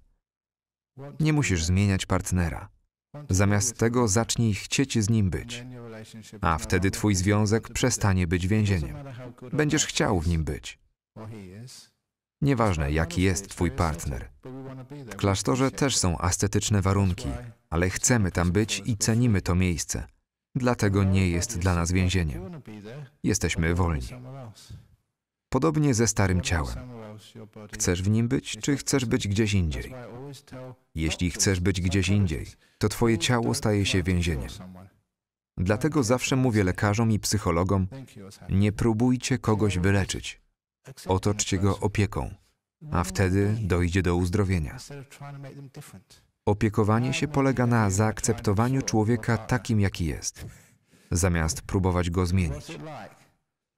Nie musisz zmieniać partnera. Zamiast tego zacznij chcieć z nim być, a wtedy twój związek przestanie być więzieniem. Będziesz chciał w nim być. Nieważne, jaki jest twój partner. W klasztorze też są ascetyczne warunki, ale chcemy tam być i cenimy to miejsce. Dlatego nie jest dla nas więzieniem. Jesteśmy wolni. Podobnie ze starym ciałem. Chcesz w nim być, czy chcesz być gdzieś indziej? Jeśli chcesz być gdzieś indziej, to twoje ciało staje się więzieniem. Dlatego zawsze mówię lekarzom i psychologom: nie próbujcie kogoś wyleczyć. Otoczcie go opieką, a wtedy dojdzie do uzdrowienia. Opiekowanie się polega na zaakceptowaniu człowieka takim, jaki jest, zamiast próbować go zmienić.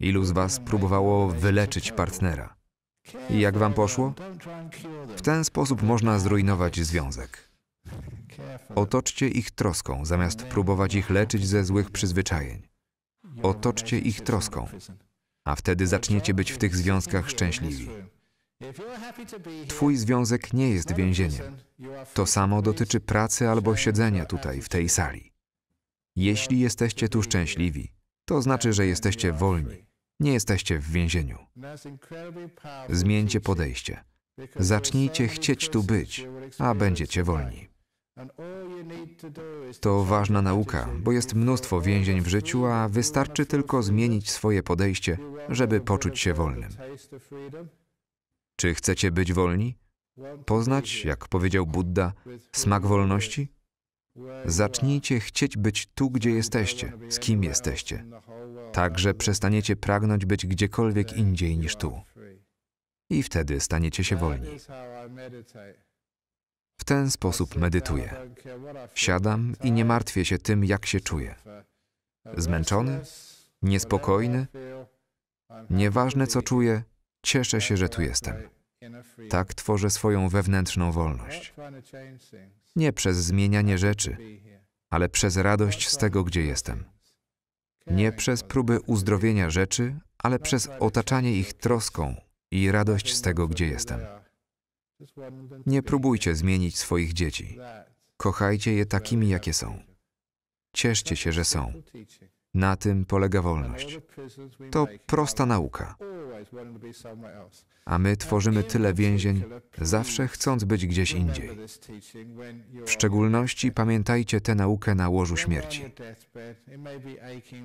Ilu z Was próbowało wyleczyć partnera? I jak wam poszło? W ten sposób można zrujnować związek. Otoczcie ich troską, zamiast próbować ich leczyć ze złych przyzwyczajeń. Otoczcie ich troską, a wtedy zaczniecie być w tych związkach szczęśliwi. Twój związek nie jest więzieniem. To samo dotyczy pracy albo siedzenia tutaj, w tej sali. Jeśli jesteście tu szczęśliwi, to znaczy, że jesteście wolni. Nie jesteście w więzieniu. Zmieńcie podejście. Zacznijcie chcieć tu być, a będziecie wolni. To ważna nauka, bo jest mnóstwo więzień w życiu, a wystarczy tylko zmienić swoje podejście, żeby poczuć się wolnym. Czy chcecie być wolni? Poznać, jak powiedział Buddha, smak wolności? Zacznijcie chcieć być tu, gdzie jesteście, z kim jesteście, tak że przestaniecie pragnąć być gdziekolwiek indziej niż tu. I wtedy staniecie się wolni. W ten sposób medytuję. Siadam i nie martwię się tym, jak się czuję. Zmęczony, niespokojny, nieważne co czuję, cieszę się, że tu jestem. Tak tworzę swoją wewnętrzną wolność. Nie przez zmienianie rzeczy, ale przez radość z tego, gdzie jestem nie przez próby uzdrowienia rzeczy, ale przez otaczanie ich troską i radość z tego, gdzie jestem. Nie próbujcie zmienić swoich dzieci. Kochajcie je takimi, jakie są. Cieszcie się, że są. Na tym polega wolność. To prosta nauka. A my tworzymy tyle więzień, zawsze chcąc być gdzieś indziej. W szczególności pamiętajcie tę naukę na łożu śmierci.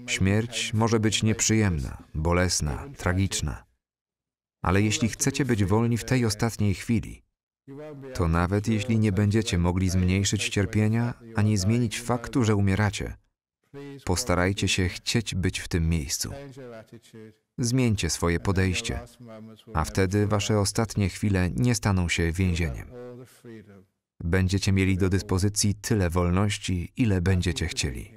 Śmierć może być nieprzyjemna, bolesna, tragiczna. Ale jeśli chcecie być wolni w tej ostatniej chwili, to nawet jeśli nie będziecie mogli zmniejszyć cierpienia ani zmienić faktu, że umieracie, Postarajcie się chcieć być w tym miejscu. Zmieńcie swoje podejście, a wtedy wasze ostatnie chwile nie staną się więzieniem. Będziecie mieli do dyspozycji tyle wolności, ile będziecie chcieli.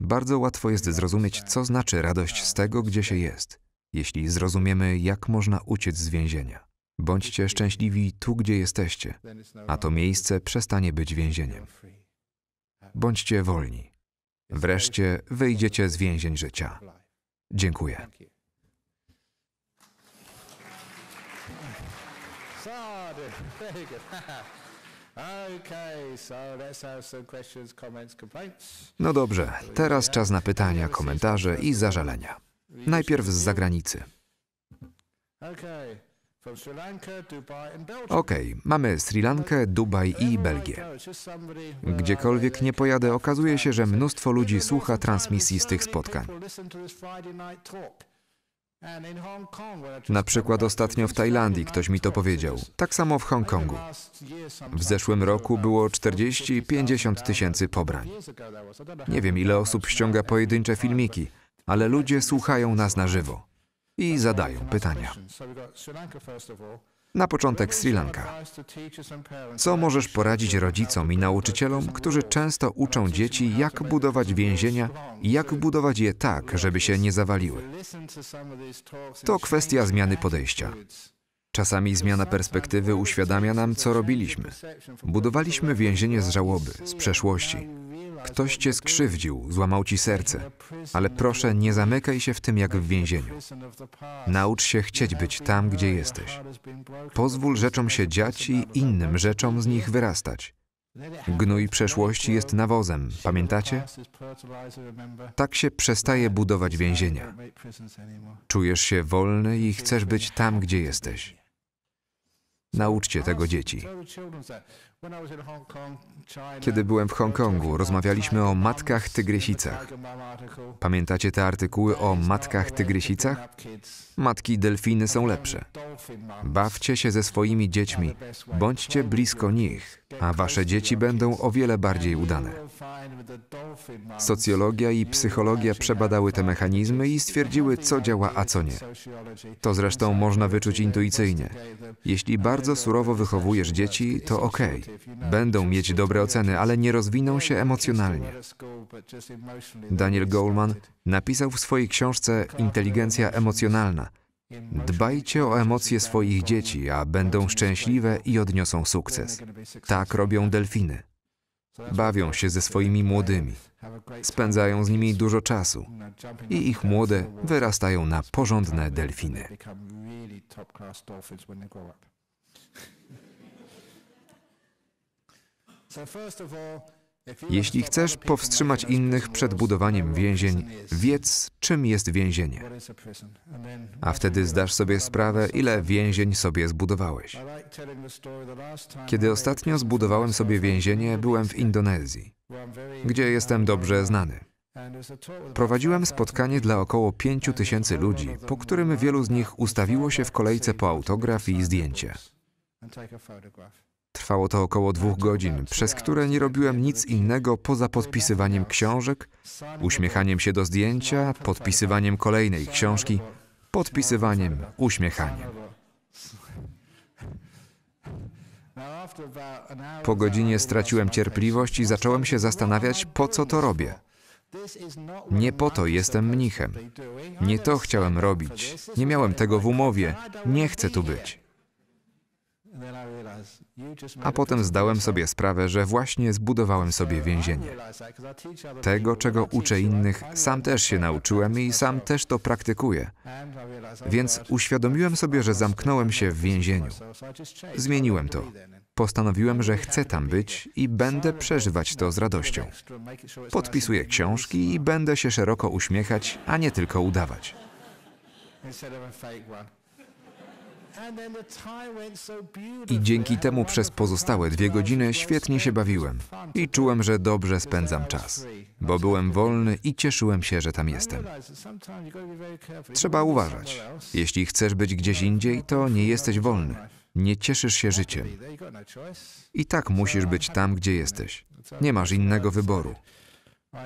Bardzo łatwo jest zrozumieć, co znaczy radość z tego, gdzie się jest, jeśli zrozumiemy, jak można uciec z więzienia. Bądźcie szczęśliwi tu, gdzie jesteście, a to miejsce przestanie być więzieniem bądźcie wolni. Wreszcie wyjdziecie z więzień życia. Dziękuję. No dobrze, teraz czas na pytania, komentarze i zażalenia. Najpierw z zagranicy. Okay. Okej, okay, mamy Sri Lankę, Dubaj i Belgię. Uh, Gdziekolwiek nie pojadę, okazuje się, że mnóstwo ludzi słucha transmisji z tych spotkań. Na przykład ostatnio w Tajlandii ktoś mi to powiedział. Tak samo w Hongkongu. W zeszłym roku było 40-50 tysięcy pobrań. Nie wiem, ile osób ściąga pojedyncze filmiki, ale ludzie słuchają nas na żywo i zadają pytania. Na początek Sri Lanka. Co możesz poradzić rodzicom i nauczycielom, którzy często uczą dzieci, jak budować więzienia i jak budować je tak, żeby się nie zawaliły? To kwestia zmiany podejścia. Czasami zmiana perspektywy uświadamia nam, co robiliśmy. Budowaliśmy więzienie z żałoby, z przeszłości. Ktoś cię skrzywdził, złamał ci serce, ale proszę, nie zamykaj się w tym jak w więzieniu. Naucz się chcieć być tam, gdzie jesteś. Pozwól rzeczom się dziać i innym rzeczom z nich wyrastać. Gnój przeszłości jest nawozem, pamiętacie? Tak się przestaje budować więzienia. Czujesz się wolny i chcesz być tam, gdzie jesteś. Nauczcie tego dzieci. Kiedy byłem w Hongkongu, rozmawialiśmy o matkach tygrysicach. Pamiętacie te artykuły o matkach tygrysicach? Matki delfiny są lepsze. Bawcie się ze swoimi dziećmi, bądźcie blisko nich, a wasze dzieci będą o wiele bardziej udane. Socjologia i psychologia przebadały te mechanizmy i stwierdziły, co działa, a co nie. To zresztą można wyczuć intuicyjnie. Jeśli bardzo surowo wychowujesz dzieci, to okej. Okay. Będą mieć dobre oceny, ale nie rozwiną się emocjonalnie. Daniel Goleman napisał w swojej książce Inteligencja emocjonalna. Dbajcie o emocje swoich dzieci, a będą szczęśliwe i odniosą sukces. Tak robią delfiny. Bawią się ze swoimi młodymi, spędzają z nimi dużo czasu i ich młode wyrastają na porządne delfiny. Jeśli chcesz powstrzymać innych przed budowaniem więzień, wiedz, czym jest więzienie. A wtedy zdasz sobie sprawę, ile więzień sobie zbudowałeś. Kiedy ostatnio zbudowałem sobie więzienie, byłem w Indonezji, gdzie jestem dobrze znany. Prowadziłem spotkanie dla około pięciu tysięcy ludzi, po którym wielu z nich ustawiło się w kolejce po autograf i zdjęcie. Trwało to około dwóch godzin, przez które nie robiłem nic innego poza podpisywaniem książek, uśmiechaniem się do zdjęcia, podpisywaniem kolejnej książki, podpisywaniem, uśmiechaniem. Po godzinie straciłem cierpliwość i zacząłem się zastanawiać, po co to robię. Nie po to jestem mnichem. Nie to chciałem robić. Nie miałem tego w umowie. Nie chcę tu być. A potem zdałem sobie sprawę, że właśnie zbudowałem sobie więzienie. Tego, czego uczę innych, sam też się nauczyłem i sam też to praktykuję. Więc uświadomiłem sobie, że zamknąłem się w więzieniu. Zmieniłem to. Postanowiłem, że chcę tam być i będę przeżywać to z radością. Podpisuję książki i będę się szeroko uśmiechać, a nie tylko udawać. I dzięki temu przez pozostałe dwie godziny świetnie się bawiłem i czułem, że dobrze spędzam czas, bo byłem wolny i cieszyłem się, że tam jestem. Trzeba uważać. Jeśli chcesz być gdzieś indziej, to nie jesteś wolny. Nie cieszysz się życiem. I tak musisz być tam, gdzie jesteś. Nie masz innego wyboru.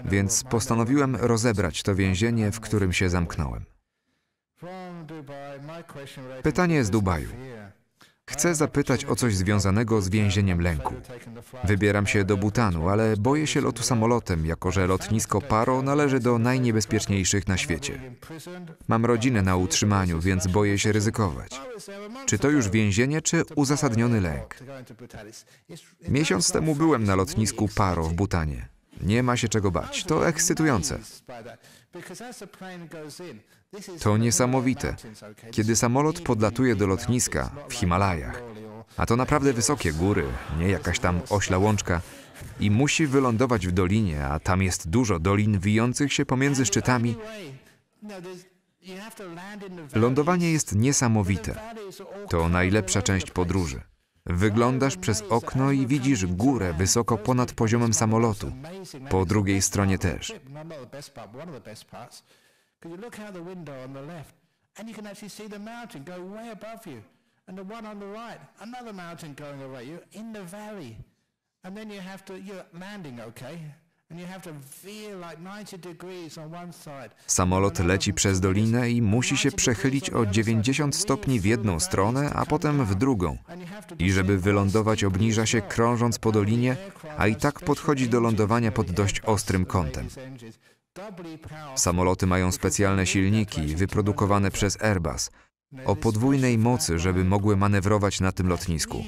Więc postanowiłem rozebrać to więzienie, w którym się zamknąłem. Pytanie z Dubaju. Chcę zapytać o coś związanego z więzieniem lęku. Wybieram się do Butanu, ale boję się lotu samolotem, jako że lotnisko Paro należy do najniebezpieczniejszych na świecie. Mam rodzinę na utrzymaniu, więc boję się ryzykować. Czy to już więzienie, czy uzasadniony lęk? Miesiąc temu byłem na lotnisku Paro w Butanie. Nie ma się czego bać. To ekscytujące. To niesamowite. Kiedy samolot podlatuje do lotniska w Himalajach, a to naprawdę wysokie góry, nie jakaś tam ośla łączka, i musi wylądować w dolinie, a tam jest dużo dolin wijących się pomiędzy szczytami. Lądowanie jest niesamowite. To najlepsza część podróży. Wyglądasz przez okno i widzisz górę wysoko ponad poziomem samolotu. Po drugiej stronie też. Because you look out the window on the left, and you can actually see the mountain go way above you. And the one on the right, another mountain going over you in the valley. And then you have to, you're landing, okay? Samolot leci przez dolinę i musi się przechylić o 90 stopni w jedną stronę, a potem w drugą. I żeby wylądować, obniża się krążąc po dolinie, a i tak podchodzi do lądowania pod dość ostrym kątem. Samoloty mają specjalne silniki wyprodukowane przez Airbus o podwójnej mocy, żeby mogły manewrować na tym lotnisku.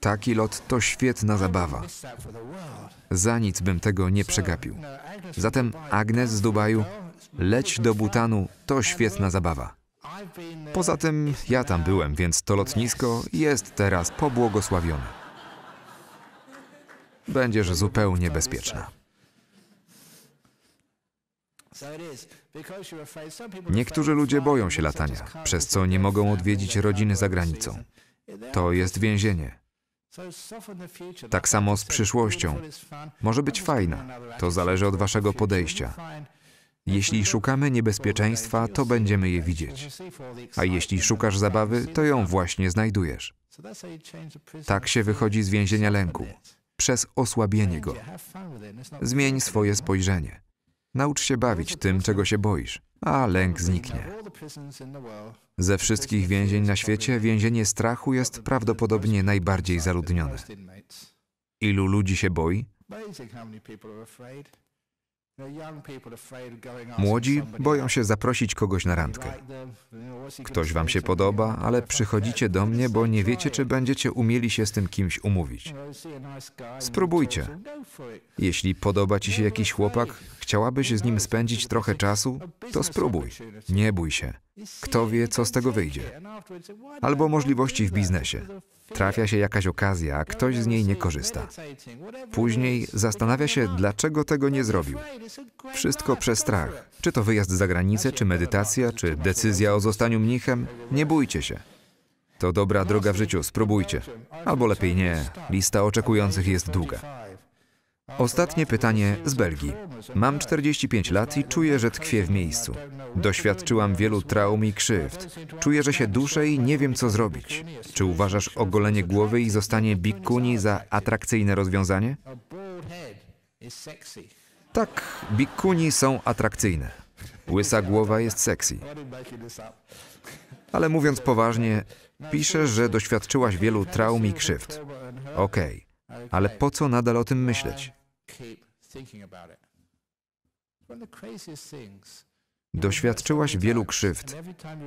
Taki lot to świetna zabawa. Za nic bym tego nie przegapił. Zatem Agnes z Dubaju, leć do Butanu, to świetna zabawa. Poza tym ja tam byłem, więc to lotnisko jest teraz pobłogosławione. Będziesz zupełnie bezpieczna. Niektórzy ludzie boją się latania, przez co nie mogą odwiedzić rodziny za granicą. To jest więzienie. Tak samo z przyszłością. Może być fajna. To zależy od waszego podejścia. Jeśli szukamy niebezpieczeństwa, to będziemy je widzieć. A jeśli szukasz zabawy, to ją właśnie znajdujesz. Tak się wychodzi z więzienia lęku przez osłabienie go. Zmień swoje spojrzenie. Naucz się bawić tym, czego się boisz, a lęk zniknie. Ze wszystkich więzień na świecie więzienie strachu jest prawdopodobnie najbardziej zaludnione. Ilu ludzi się boi? Młodzi boją się zaprosić kogoś na randkę. Ktoś wam się podoba, ale przychodzicie do mnie, bo nie wiecie, czy będziecie umieli się z tym kimś umówić. Spróbujcie. Jeśli podoba ci się jakiś chłopak, Chciałabyś z nim spędzić trochę czasu? To spróbuj. Nie bój się. Kto wie, co z tego wyjdzie. Albo możliwości w biznesie. Trafia się jakaś okazja, a ktoś z niej nie korzysta. Później zastanawia się, dlaczego tego nie zrobił. Wszystko przez strach. Czy to wyjazd za granicę, czy medytacja, czy decyzja o zostaniu mnichem? Nie bójcie się. To dobra droga w życiu, spróbujcie. Albo lepiej nie, lista oczekujących jest długa. Ostatnie pytanie z Belgii. Mam 45 lat i czuję, że tkwię w miejscu. Doświadczyłam wielu traum i krzywd. Czuję, że się duszę i nie wiem, co zrobić. Czy uważasz ogolenie głowy i zostanie bikuni za atrakcyjne rozwiązanie? Tak, bikuni są atrakcyjne. Łysa głowa jest sexy. Ale mówiąc poważnie, piszesz, że doświadczyłaś wielu traum i krzywd. Okej, okay. ale po co nadal o tym myśleć? keep thinking about it. one of the craziest things. Doświadczyłaś wielu krzywd,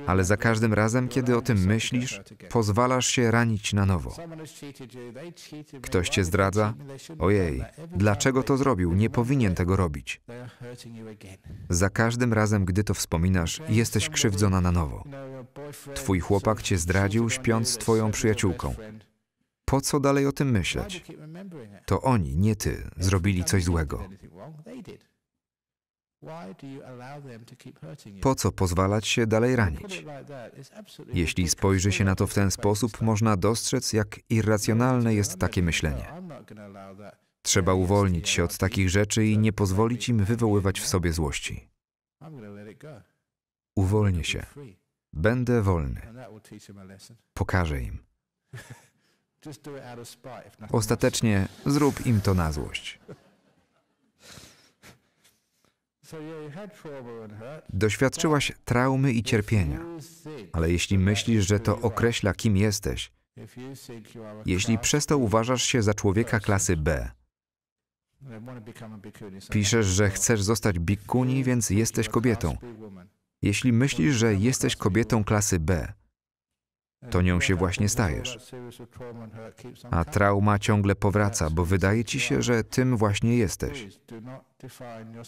ale za każdym razem, kiedy o tym myślisz, pozwalasz się ranić na nowo. Ktoś cię zdradza? Ojej, dlaczego to zrobił? Nie powinien tego robić. Za każdym razem, gdy to wspominasz, jesteś krzywdzona na nowo. Twój chłopak cię zdradził, śpiąc z twoją przyjaciółką. Po co dalej o tym myśleć? To oni, nie ty, zrobili coś złego. Po co pozwalać się dalej ranić? Jeśli spojrzy się na to w ten sposób, można dostrzec, jak irracjonalne jest takie myślenie. Trzeba uwolnić się od takich rzeczy i nie pozwolić im wywoływać w sobie złości. Uwolnię się. Będę wolny. Pokażę im. Ostatecznie zrób im to na złość. Doświadczyłaś traumy i cierpienia, ale jeśli myślisz, że to określa, kim jesteś, jeśli przez to uważasz się za człowieka klasy B, piszesz, że chcesz zostać bikuni, więc jesteś kobietą. Jeśli myślisz, że jesteś kobietą klasy B, to nią się właśnie stajesz. A trauma ciągle powraca, bo wydaje ci się, że tym właśnie jesteś.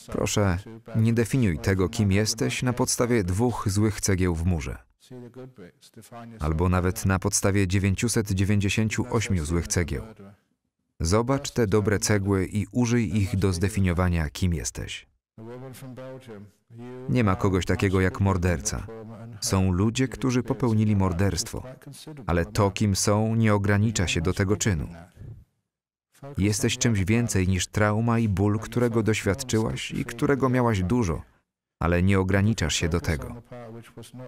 Proszę, nie definiuj tego, kim jesteś, na podstawie dwóch złych cegieł w murze. Albo nawet na podstawie 998 złych cegieł. Zobacz te dobre cegły i użyj ich do zdefiniowania, kim jesteś. Nie ma kogoś takiego jak morderca. Są ludzie, którzy popełnili morderstwo, ale to, kim są, nie ogranicza się do tego czynu. Jesteś czymś więcej niż trauma i ból, którego doświadczyłaś i którego miałaś dużo, ale nie ograniczasz się do tego.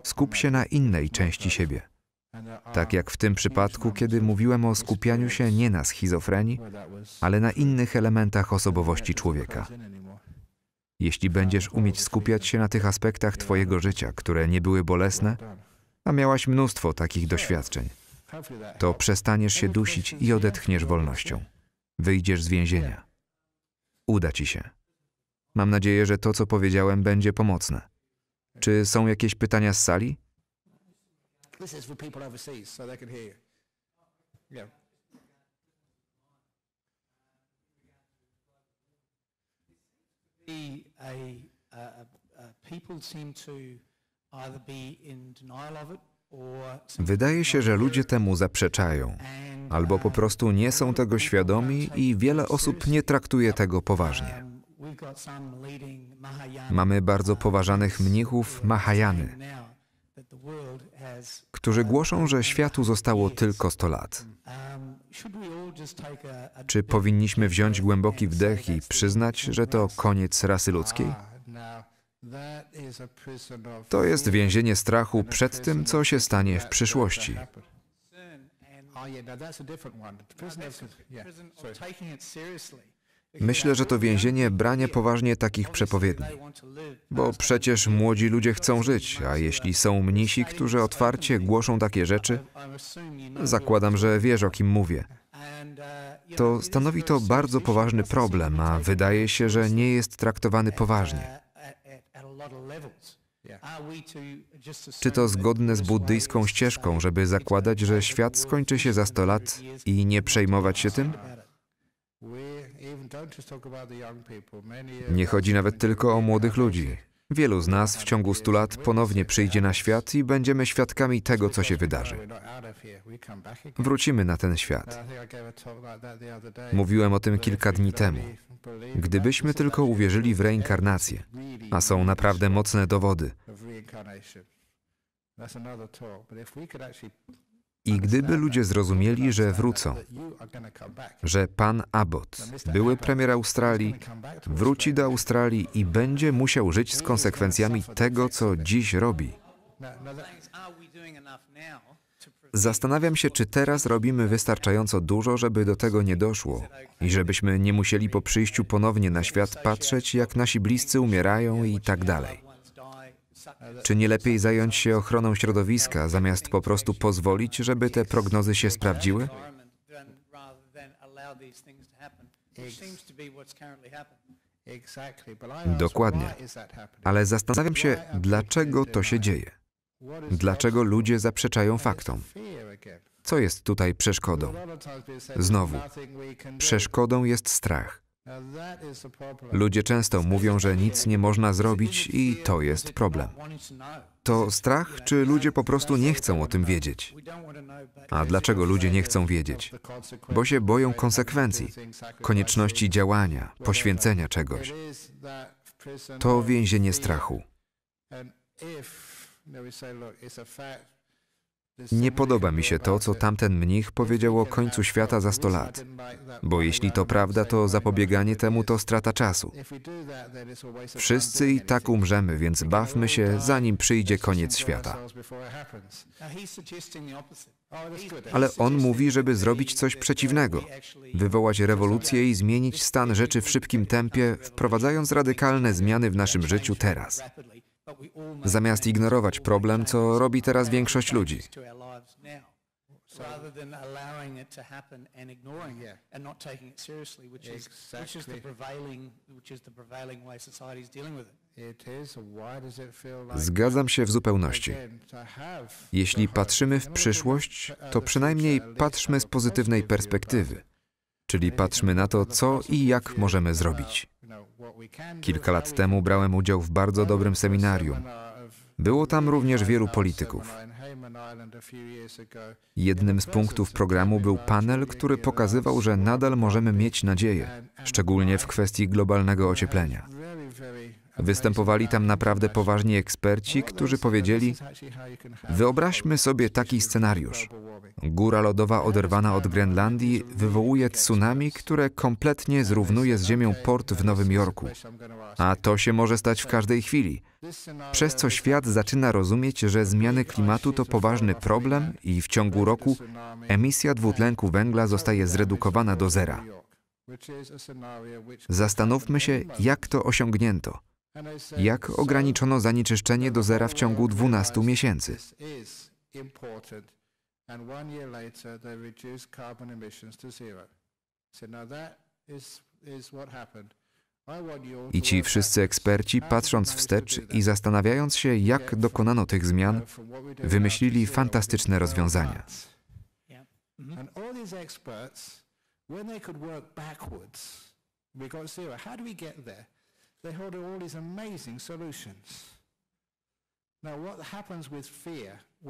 Skup się na innej części siebie. Tak jak w tym przypadku, kiedy mówiłem o skupianiu się nie na schizofrenii, ale na innych elementach osobowości człowieka. Jeśli będziesz umieć skupiać się na tych aspektach Twojego życia, które nie były bolesne, a miałaś mnóstwo takich doświadczeń, to przestaniesz się dusić i odetchniesz wolnością. Wyjdziesz z więzienia. Uda ci się. Mam nadzieję, że to, co powiedziałem, będzie pomocne. Czy są jakieś pytania z sali? This is for people overseas, so they can hear you. Yeah. a, a, a people seem to either be in denial of it Wydaje się, że ludzie temu zaprzeczają, albo po uh, prostu nie są tego świadomi i wiele osób nie traktuje tego poważnie. Um, Mamy bardzo uh, poważanych mnichów Mahajany, którzy uh, głoszą, że światu zostało tylko 100 lat. Um, czy powinniśmy wziąć głęboki wdech i przyznać, że to koniec rasy ludzkiej? To jest więzienie strachu przed tym, co się stanie w przyszłości. Oh, yeah, now that's a different one. Prison, no, yeah, prison taking it seriously. Myślę, że to więzienie branie poważnie takich przepowiedni. Bo przecież młodzi ludzie chcą żyć, a jeśli są mnisi, którzy otwarcie głoszą takie rzeczy, zakładam, że wiesz o kim mówię. To stanowi to bardzo poważny problem, a wydaje się, że nie jest traktowany poważnie. Czy to zgodne z buddyjską ścieżką, żeby zakładać, że świat skończy się za 100 lat i nie przejmować się tym? Nie chodzi nawet tylko o młodych ludzi. Wielu z nas w ciągu stu lat ponownie przyjdzie na świat i będziemy świadkami tego, co się wydarzy. No, Wrócimy na ten świat. Mówiłem o tym kilka dni temu. Gdybyśmy tylko uwierzyli w reinkarnację, a są naprawdę mocne dowody. I gdyby ludzie zrozumieli, że wrócą, że pan Abbott, były premier Australii, wróci do Australii i będzie musiał żyć z konsekwencjami tego, co dziś robi. Zastanawiam się, czy teraz robimy wystarczająco dużo, żeby do tego nie doszło i żebyśmy nie musieli po przyjściu ponownie na świat patrzeć, jak nasi bliscy umierają i tak dalej. Czy nie lepiej zająć się ochroną środowiska, zamiast po prostu pozwolić, żeby te prognozy się sprawdziły? Dokładnie. Ale zastanawiam się, dlaczego to się dzieje. Dlaczego ludzie zaprzeczają faktom? Co jest tutaj przeszkodą? Znowu, przeszkodą jest strach. Ludzie często mówią, że nic nie można zrobić i to jest problem. To strach, czy ludzie po prostu nie chcą o tym wiedzieć? A dlaczego ludzie nie chcą wiedzieć? Bo się boją konsekwencji, konieczności działania, poświęcenia czegoś. To więzienie strachu. Nie podoba mi się to, co tamten mnich powiedział o końcu świata za 100 lat, bo jeśli to prawda, to zapobieganie temu to strata czasu. Wszyscy i tak umrzemy, więc bawmy się, zanim przyjdzie koniec świata. Ale on mówi, żeby zrobić coś przeciwnego, wywołać rewolucję i zmienić stan rzeczy w szybkim tempie, wprowadzając radykalne zmiany w naszym życiu teraz zamiast ignorować problem, co robi teraz większość ludzi. Zgadzam się w zupełności. Jeśli patrzymy w przyszłość, to przynajmniej patrzmy z pozytywnej perspektywy, czyli patrzmy na to, co i jak możemy zrobić. Kilka lat temu brałem udział w bardzo dobrym seminarium. Było tam również wielu polityków. Jednym z punktów programu był panel, który pokazywał, że nadal możemy mieć nadzieję, szczególnie w kwestii globalnego ocieplenia. Występowali tam naprawdę poważni eksperci, którzy powiedzieli: Wyobraźmy sobie taki scenariusz. Góra lodowa oderwana od Grenlandii wywołuje tsunami, które kompletnie zrównuje z ziemią port w Nowym Jorku. A to się może stać w każdej chwili. Przez co świat zaczyna rozumieć, że zmiany klimatu to poważny problem i w ciągu roku emisja dwutlenku węgla zostaje zredukowana do zera. Zastanówmy się, jak to osiągnięto. Jak ograniczono zanieczyszczenie do zera w ciągu 12 miesięcy? I ci wszyscy eksperci, patrząc wstecz i zastanawiając się, jak dokonano tych zmian, wymyślili fantastyczne rozwiązania. When mhm. they They hold all these amazing solutions.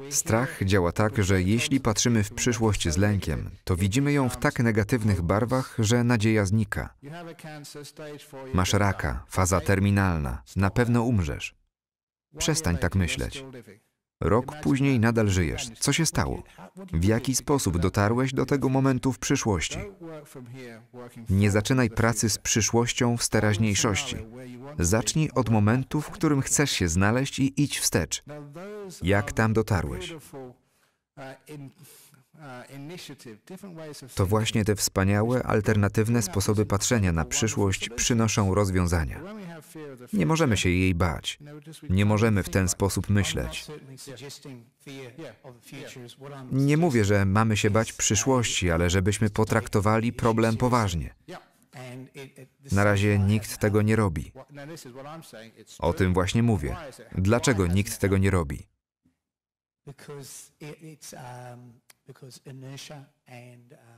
Strach działa tak, że jeśli patrzymy w przyszłość z lękiem, to widzimy ją w tak negatywnych barwach, że nadzieja znika. Masz raka, faza terminalna, na pewno umrzesz. Przestań tak myśleć. Rok później nadal żyjesz. Co się stało? W jaki sposób dotarłeś do tego momentu w przyszłości? Nie zaczynaj pracy z przyszłością w teraźniejszości. Zacznij od momentu, w którym chcesz się znaleźć i idź wstecz. Jak tam dotarłeś? Uh, to właśnie te wspaniałe, alternatywne sposoby patrzenia na przyszłość przynoszą rozwiązania. Nie możemy się jej bać. Nie możemy w ten sposób myśleć. Nie mówię, że mamy się bać przyszłości, ale żebyśmy potraktowali problem poważnie. Na razie nikt tego nie robi. O tym właśnie mówię. Dlaczego nikt tego nie robi? Uh,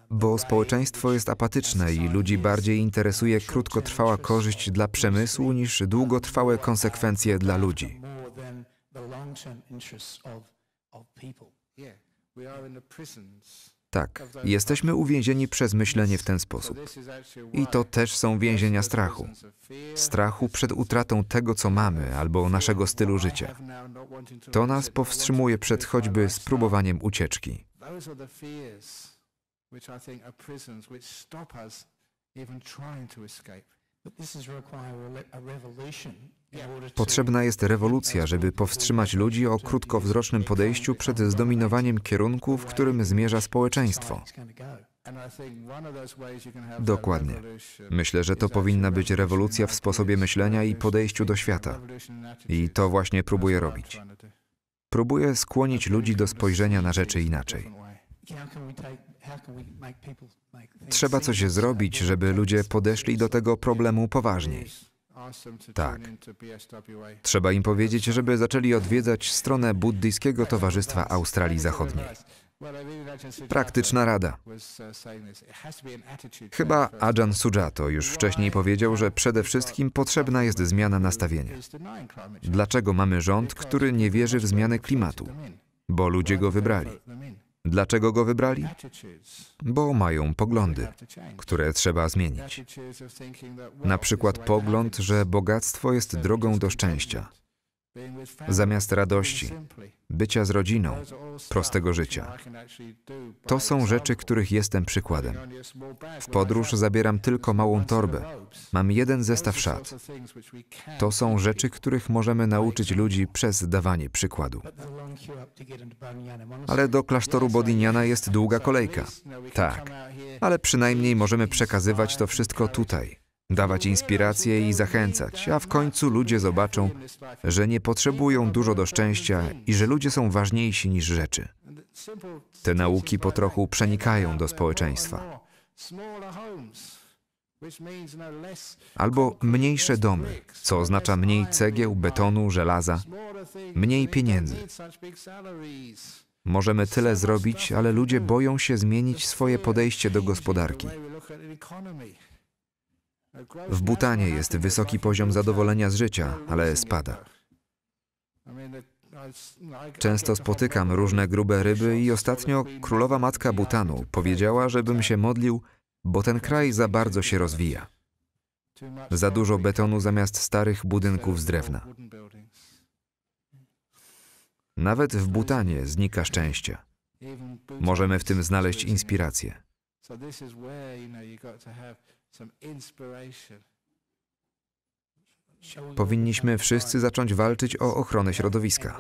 Bo społeczeństwo jest apatyczne i ludzi bardziej interesuje krótkotrwała korzyść dla przemysłu niż długotrwałe konsekwencje dla ludzi. Tak, jesteśmy uwięzieni przez myślenie w ten sposób. I to też są więzienia strachu. Strachu przed utratą tego, co mamy, albo naszego stylu życia. To nas powstrzymuje przed choćby spróbowaniem ucieczki those are the fears which I think are prisons which stop us even trying to escape. Potrzebna jest rewolucja, żeby powstrzymać ludzi o krótkowzrocznym podejściu przed zdominowaniem kierunku, w którym zmierza społeczeństwo. Dokładnie. Myślę, że to powinna być rewolucja w sposobie myślenia i podejściu do świata. I to właśnie próbuję robić. Próbuję skłonić ludzi do spojrzenia na rzeczy inaczej. Trzeba coś zrobić, żeby ludzie podeszli do tego problemu poważniej. Tak. Trzeba im powiedzieć, żeby zaczęli odwiedzać stronę Buddyjskiego Towarzystwa Australii Zachodniej. Praktyczna rada. Chyba Ajan Sujato już wcześniej powiedział, że przede wszystkim potrzebna jest zmiana nastawienia. Dlaczego mamy rząd, który nie wierzy w zmianę klimatu? Bo ludzie go wybrali. Dlaczego go wybrali? Bo mają poglądy, które trzeba zmienić. Na przykład pogląd, że bogactwo jest drogą do szczęścia zamiast radości, bycia z rodziną, prostego życia. To są rzeczy, których jestem przykładem. W podróż zabieram tylko małą torbę. Mam jeden zestaw szat. To są rzeczy, których możemy nauczyć ludzi przez dawanie przykładu. Ale do klasztoru Bodiniana jest długa kolejka. Tak, ale przynajmniej możemy przekazywać to wszystko tutaj dawać inspirację i zachęcać, a w końcu ludzie zobaczą, że nie potrzebują dużo do szczęścia i że ludzie są ważniejsi niż rzeczy. Te nauki po trochu przenikają do społeczeństwa. Albo mniejsze domy, co oznacza mniej cegieł, betonu, żelaza, mniej pieniędzy. Możemy tyle zrobić, ale ludzie boją się zmienić swoje podejście do gospodarki. W Butanie jest wysoki poziom zadowolenia z życia, ale spada. Często spotykam różne grube ryby i ostatnio królowa matka Butanu powiedziała, żebym się modlił, bo ten kraj za bardzo się rozwija. Za dużo betonu zamiast starych budynków z drewna. Nawet w Butanie znika szczęście. Możemy w tym znaleźć inspirację. Powinniśmy wszyscy zacząć walczyć o ochronę środowiska.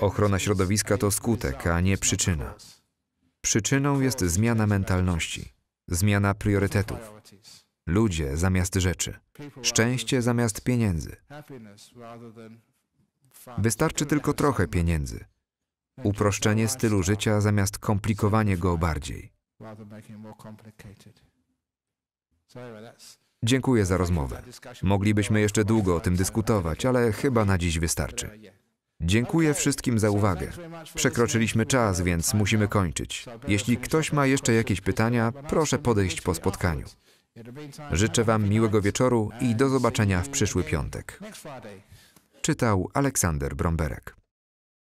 Ochrona środowiska to skutek, a nie przyczyna. Przyczyną jest zmiana mentalności, zmiana priorytetów. Ludzie zamiast rzeczy, szczęście zamiast pieniędzy. Wystarczy tylko trochę pieniędzy. Uproszczenie stylu życia zamiast komplikowanie go bardziej. Dziękuję za rozmowę. Moglibyśmy jeszcze długo o tym dyskutować, ale chyba na dziś wystarczy. Dziękuję wszystkim za uwagę. Przekroczyliśmy czas, więc musimy kończyć. Jeśli ktoś ma jeszcze jakieś pytania, proszę podejść po spotkaniu. Życzę Wam miłego wieczoru i do zobaczenia w przyszły piątek. Czytał Aleksander Bromberek.